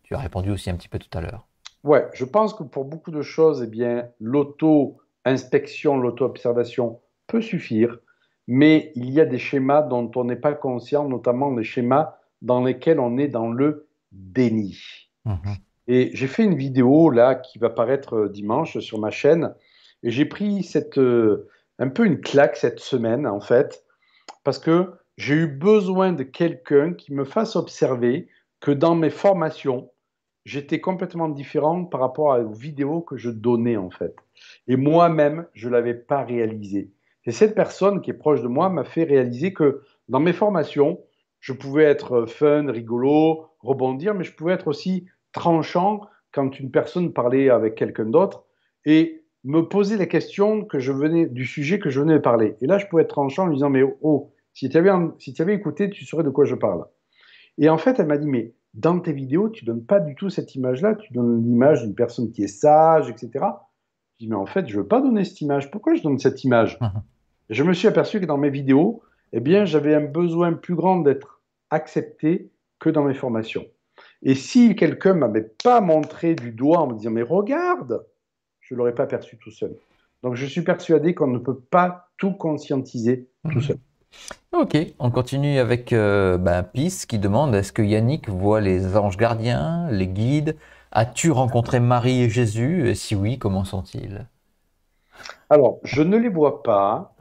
Tu as répondu aussi un petit peu tout à l'heure. Ouais, je pense que pour beaucoup de choses, eh bien, l'auto-inspection, l'auto-observation peut suffire mais il y a des schémas dont on n'est pas conscient, notamment les schémas dans lesquels on est dans le déni. Mhm. Et j'ai fait une vidéo là qui va paraître euh, dimanche sur ma chaîne, et j'ai pris euh, un peu une claque cette semaine en fait, parce que j'ai eu besoin de quelqu'un qui me fasse observer que dans mes formations, j'étais complètement différent par rapport aux vidéos que je donnais en fait. Et moi-même, je ne l'avais pas réalisé. Et cette personne qui est proche de moi m'a fait réaliser que dans mes formations, je pouvais être euh, fun, rigolo, rebondir, mais je pouvais être aussi tranchant quand une personne parlait avec quelqu'un d'autre et me poser la question que je venais, du sujet que je venais de parler. Et là, je pouvais être tranchant en lui disant, mais oh, si tu avais, si avais écouté, tu saurais de quoi je parle. Et en fait, elle m'a dit, mais dans tes vidéos, tu donnes pas du tout cette image-là, tu donnes l'image d'une personne qui est sage, etc. Je dis, mais en fait, je ne veux pas donner cette image. Pourquoi je donne cette image je me suis aperçu que dans mes vidéos, eh bien, j'avais un besoin plus grand d'être accepté que dans mes formations. Et si quelqu'un m'avait pas montré du doigt en me disant mais regarde, je l'aurais pas perçu tout seul. Donc je suis persuadé qu'on ne peut pas tout conscientiser tout mhm. seul. Ok, on continue avec euh, ben, qui demande est-ce que Yannick voit les anges gardiens, les guides As-tu rencontré Marie et Jésus Et si oui, comment sont-ils Alors, je ne les vois pas,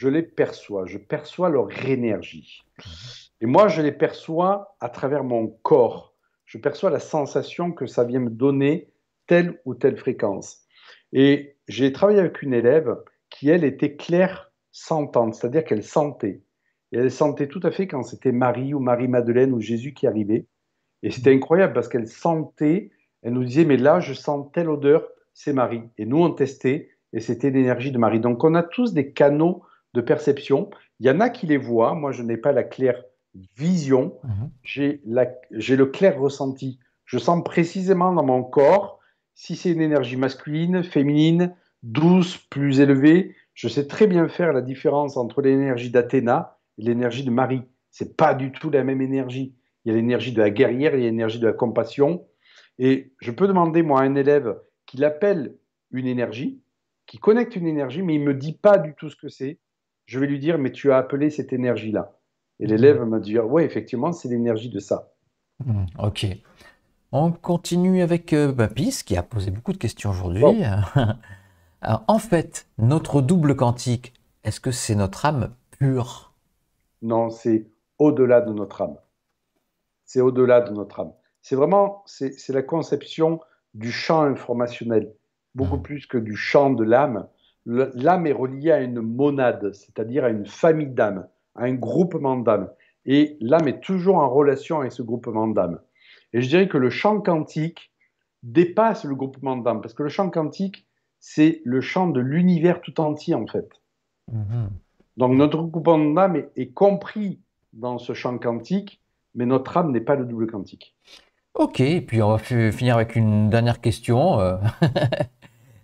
je les perçois, je perçois leur énergie. Mhm. Et moi, je les perçois à travers mon corps. Je perçois la sensation que ça vient me donner telle ou telle fréquence. Et j'ai travaillé avec une élève qui, elle, était claire sentante, c'est-à-dire qu'elle sentait. Et elle sentait tout à fait quand c'était Marie ou Marie-Madeleine ou Jésus qui arrivait. Et c'était incroyable parce qu'elle sentait, elle nous disait, mais là, je sens telle odeur, c'est Marie. Et nous, on testait, et c'était l'énergie de Marie. Donc, on a tous des canaux de perception. Il y en a qui les voient. Moi, je n'ai pas la claire vision. Mhm. J'ai, le clair ressenti. Je sens précisément dans mon corps si c'est une énergie masculine, féminine, douce, plus élevée. Je sais très bien faire la différence entre l'énergie d'Athéna et l'énergie de Marie. C'est pas du tout la même énergie. Il y a l'énergie de la guerrière, il y a l'énergie de la compassion. Et je peux demander, moi, à un élève qui l'appelle une énergie, qui connecte une énergie, mais il ne me dit pas du tout ce que c'est je vais lui dire, mais tu as appelé cette énergie-là. Et mhm. l'élève me dire « oui, effectivement, c'est l'énergie de ça. Hmm, ok. On continue avec euh, Bapis qui a posé beaucoup de questions aujourd'hui. en fait, notre double quantique, est-ce que c'est notre âme pure Non, c'est au-delà de notre âme. C'est au-delà de notre âme. C'est vraiment c'est la conception du champ informationnel, beaucoup hmm. plus que du champ de l'âme l'âme est reliée à une monade, c'est-à-dire à une famille d'âmes, à un groupement d'âmes. Et l'âme est toujours en relation avec ce groupement d'âmes. Et je dirais que le champ quantique dépasse le groupement d'âmes, parce que le champ quantique, c'est le champ de l'univers tout entier, en fait. Mhm. Donc notre groupement d'âmes est, compris dans ce champ quantique, mais notre âme n'est pas le double quantique. Ok, et puis on va finir avec une dernière question. Euh.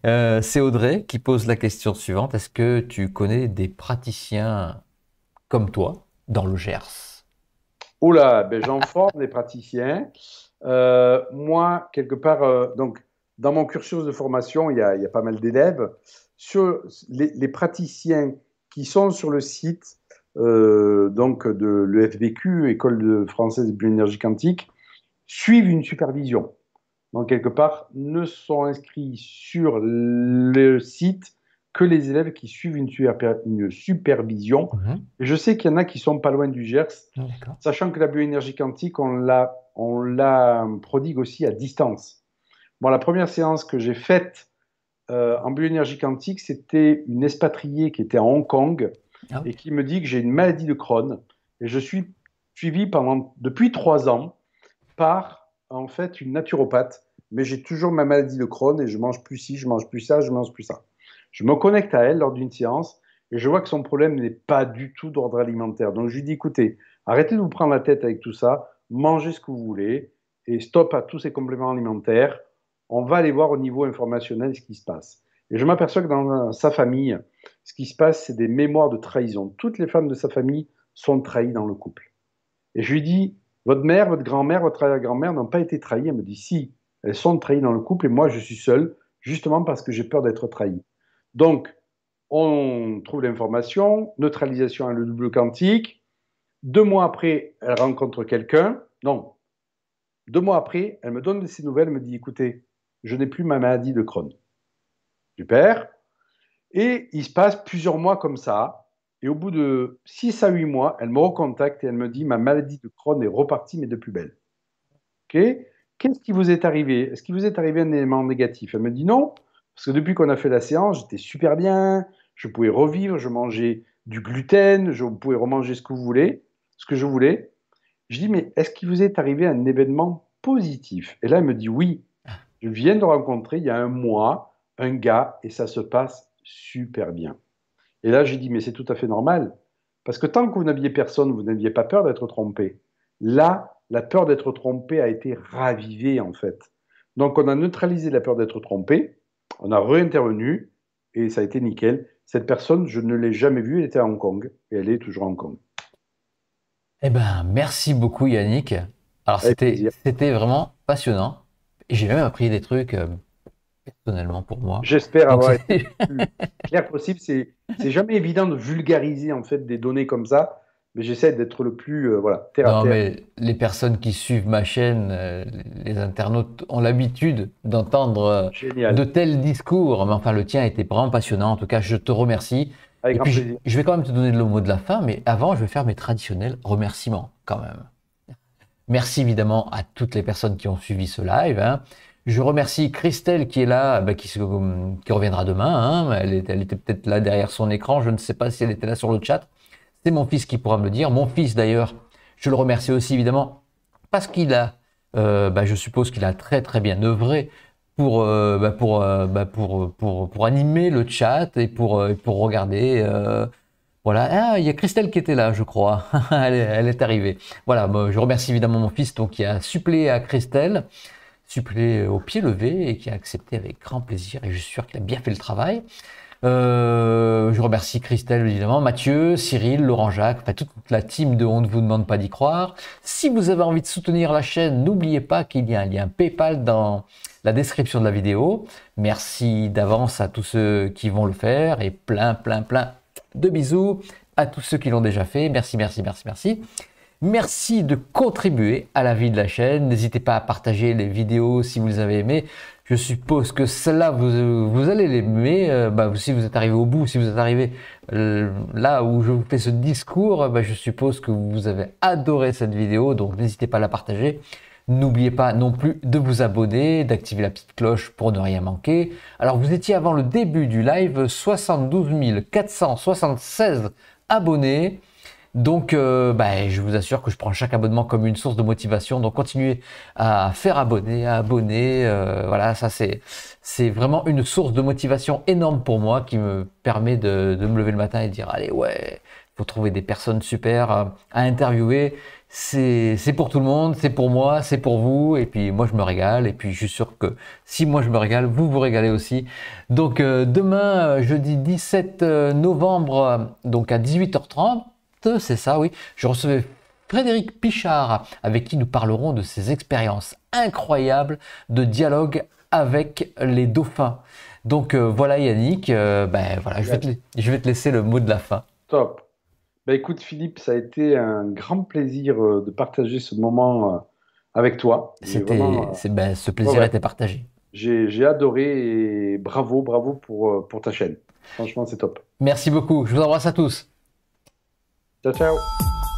Euh, c'est Audrey qui pose la question suivante. Est-ce que tu connais des praticiens comme toi dans le Gers Oula, ben, j'en forme des praticiens. Euh, moi, quelque part, euh, donc, dans mon cursus de formation, il y a, pas mal d'élèves. Sur les, praticiens qui sont sur le site donc de l'EFVQ, École de française de l'énergie quantique, suivent une supervision donc quelque part, ne sont inscrits sur le site que les élèves qui suivent une, supervision. Mhm. Et je sais qu'il y en a qui sont pas loin du GERS, ah, sachant que la bioénergie quantique, on la, on la prodigue aussi à distance. Bon, la première séance que j'ai faite euh, en bioénergie quantique, c'était une expatriée qui était à Hong Kong ah et qui me dit que j'ai une maladie de Crohn. Et je suis suivi pendant, depuis trois ans par en fait une naturopathe mais j'ai toujours ma maladie de Crohn et je mange plus ci, je mange plus ça, je mange plus ça. Je me connecte à elle lors d'une séance et je vois que son problème n'est pas du tout d'ordre alimentaire. Donc je lui dis, écoutez, arrêtez de vous prendre la tête avec tout ça, mangez ce que vous voulez et stop à tous ces compléments alimentaires. On va aller voir au niveau informationnel ce qui se passe. Et je m'aperçois que dans sa famille, ce qui se passe, c'est des mémoires de trahison. Toutes les femmes de sa famille sont trahies dans le couple. Et je lui dis, votre mère, votre grand-mère, votre arrière-grand-mère n'ont pas été trahies. Elle me dit, si, elles sont trahies dans le couple et moi, je suis seul, justement parce que j'ai peur d'être trahi. Donc, on trouve l'information, neutralisation à le double quantique. Deux mois après, elle rencontre quelqu'un. Non, deux mois après, elle me donne ses nouvelles, me dit écoutez, je n'ai plus ma maladie de Crohn. Super. Et il se passe plusieurs mois comme ça. Et au bout de 6 à 8 mois, elle me recontacte et elle me dit ma maladie de Crohn est repartie, mais de plus belle. OK Qu'est-ce qui vous est arrivé Est-ce qu'il vous est arrivé un élément négatif Elle me dit non, parce que depuis qu'on a fait la séance, j'étais super bien, je pouvais revivre, je mangeais du gluten, je pouvais remanger ce que vous voulez, ce que je voulais. Je dis mais est-ce qu'il vous est arrivé un événement positif Et là, elle me dit oui. Je viens de rencontrer il y a un mois un gars et ça se passe super bien. Et là, j'ai dit mais c'est tout à fait normal parce que tant que vous n'aviez personne, vous n'aviez pas peur d'être trompé. Là, la peur d'être trompé a été ravivée en fait. Donc on a neutralisé la peur d'être trompé, on a réintervenu et ça a été nickel. Cette personne, je ne l'ai jamais vue, elle était à Hong Kong et elle est toujours à Hong Kong. Eh bien, merci beaucoup Yannick. Alors c'était, vraiment passionnant. j'ai même appris des trucs euh, personnellement pour moi. J'espère avoir été clair possible. C'est, c'est jamais évident de vulgariser en fait des données comme ça mais j'essaie d'être le plus euh, voilà terre non, à terre. Mais les personnes qui suivent ma chaîne, euh, les internautes ont l'habitude d'entendre euh, de tels discours. Mais enfin, le tien était vraiment passionnant. En tout cas, je te remercie. je, vais quand même te donner le mot de la fin, mais avant, je vais faire mes traditionnels remerciements quand même. Merci évidemment à toutes les personnes qui ont suivi ce live. Hein. Je remercie Christelle qui est là, bah, qui, qui, reviendra demain. Hein. Elle, était, elle était peut-être là derrière son écran. Je ne sais pas si elle était là sur le chat. C'est mon fils qui pourra me le dire. Mon fils d'ailleurs, je le remercie aussi évidemment parce qu'il a, euh, bah, je suppose qu'il a très très bien œuvré pour, euh, bah, pour, euh, bah, pour, pour, pour, animer le chat et pour, pour regarder. voilà, ah, il y a Christelle qui était là, je crois. elle, est, arrivée. Voilà, je remercie évidemment mon fils donc, qui a suppléé à Christelle, supplé au pied levé et qui a accepté avec grand plaisir. Et je suis sûr qu'il a bien fait le travail remercie Christelle, évidemment, Mathieu, Cyril, Laurent Jacques, toute la team de On ne vous demande pas d'y croire. Si vous avez envie de soutenir la chaîne, n'oubliez pas qu'il y a un lien PayPal dans la description de la vidéo. Merci d'avance à tous ceux qui vont le faire et plein, plein, plein de bisous à tous ceux qui l'ont déjà fait. Merci, merci, merci, merci. Merci de contribuer à la vie de la chaîne. N'hésitez pas à partager les vidéos si vous les avez aimées. Je suppose que celle-là, vous, allez l'aimer euh, bah, si vous êtes arrivé au bout, si vous êtes arrivé euh, là où je vous fais ce discours, bah, je suppose que vous avez adoré cette vidéo, donc n'hésitez pas à la partager. N'oubliez pas non plus de vous abonner, d'activer la petite cloche pour ne rien manquer. Alors vous étiez avant le début du live 72 476 abonnés. Donc, euh, bah, je vous assure que je prends chaque abonnement comme une source de motivation. Donc, continuez à faire abonner, à abonner. Euh, voilà, ça c'est c'est vraiment une source de motivation énorme pour moi qui me permet de, me lever le matin et dire allez ouais, faut trouver des personnes super euh, à, interviewer. C'est pour tout le monde, c'est pour moi, c'est pour vous. Et puis moi je me régale. Et puis je suis sûr que si moi je me régale, vous vous régalez aussi. Donc demain, jeudi 17 novembre, donc à 18h30 c'est ça, oui. Je recevais Frédéric Pichard, avec qui nous parlerons de ses expériences incroyables de dialogue avec les dauphins. Donc euh, voilà Yannick, euh, ben, voilà, je vais, te, je, vais te, laisser le mot de la fin. Top. Ben, écoute Philippe, ça a été un grand plaisir euh, de partager ce moment avec toi. C'était, ben, ce plaisir a était partagé. J'ai, adoré et bravo, bravo pour, pour ta chaîne. Franchement, c'est top. Merci beaucoup. Je vous embrasse à tous. Ciao, ciao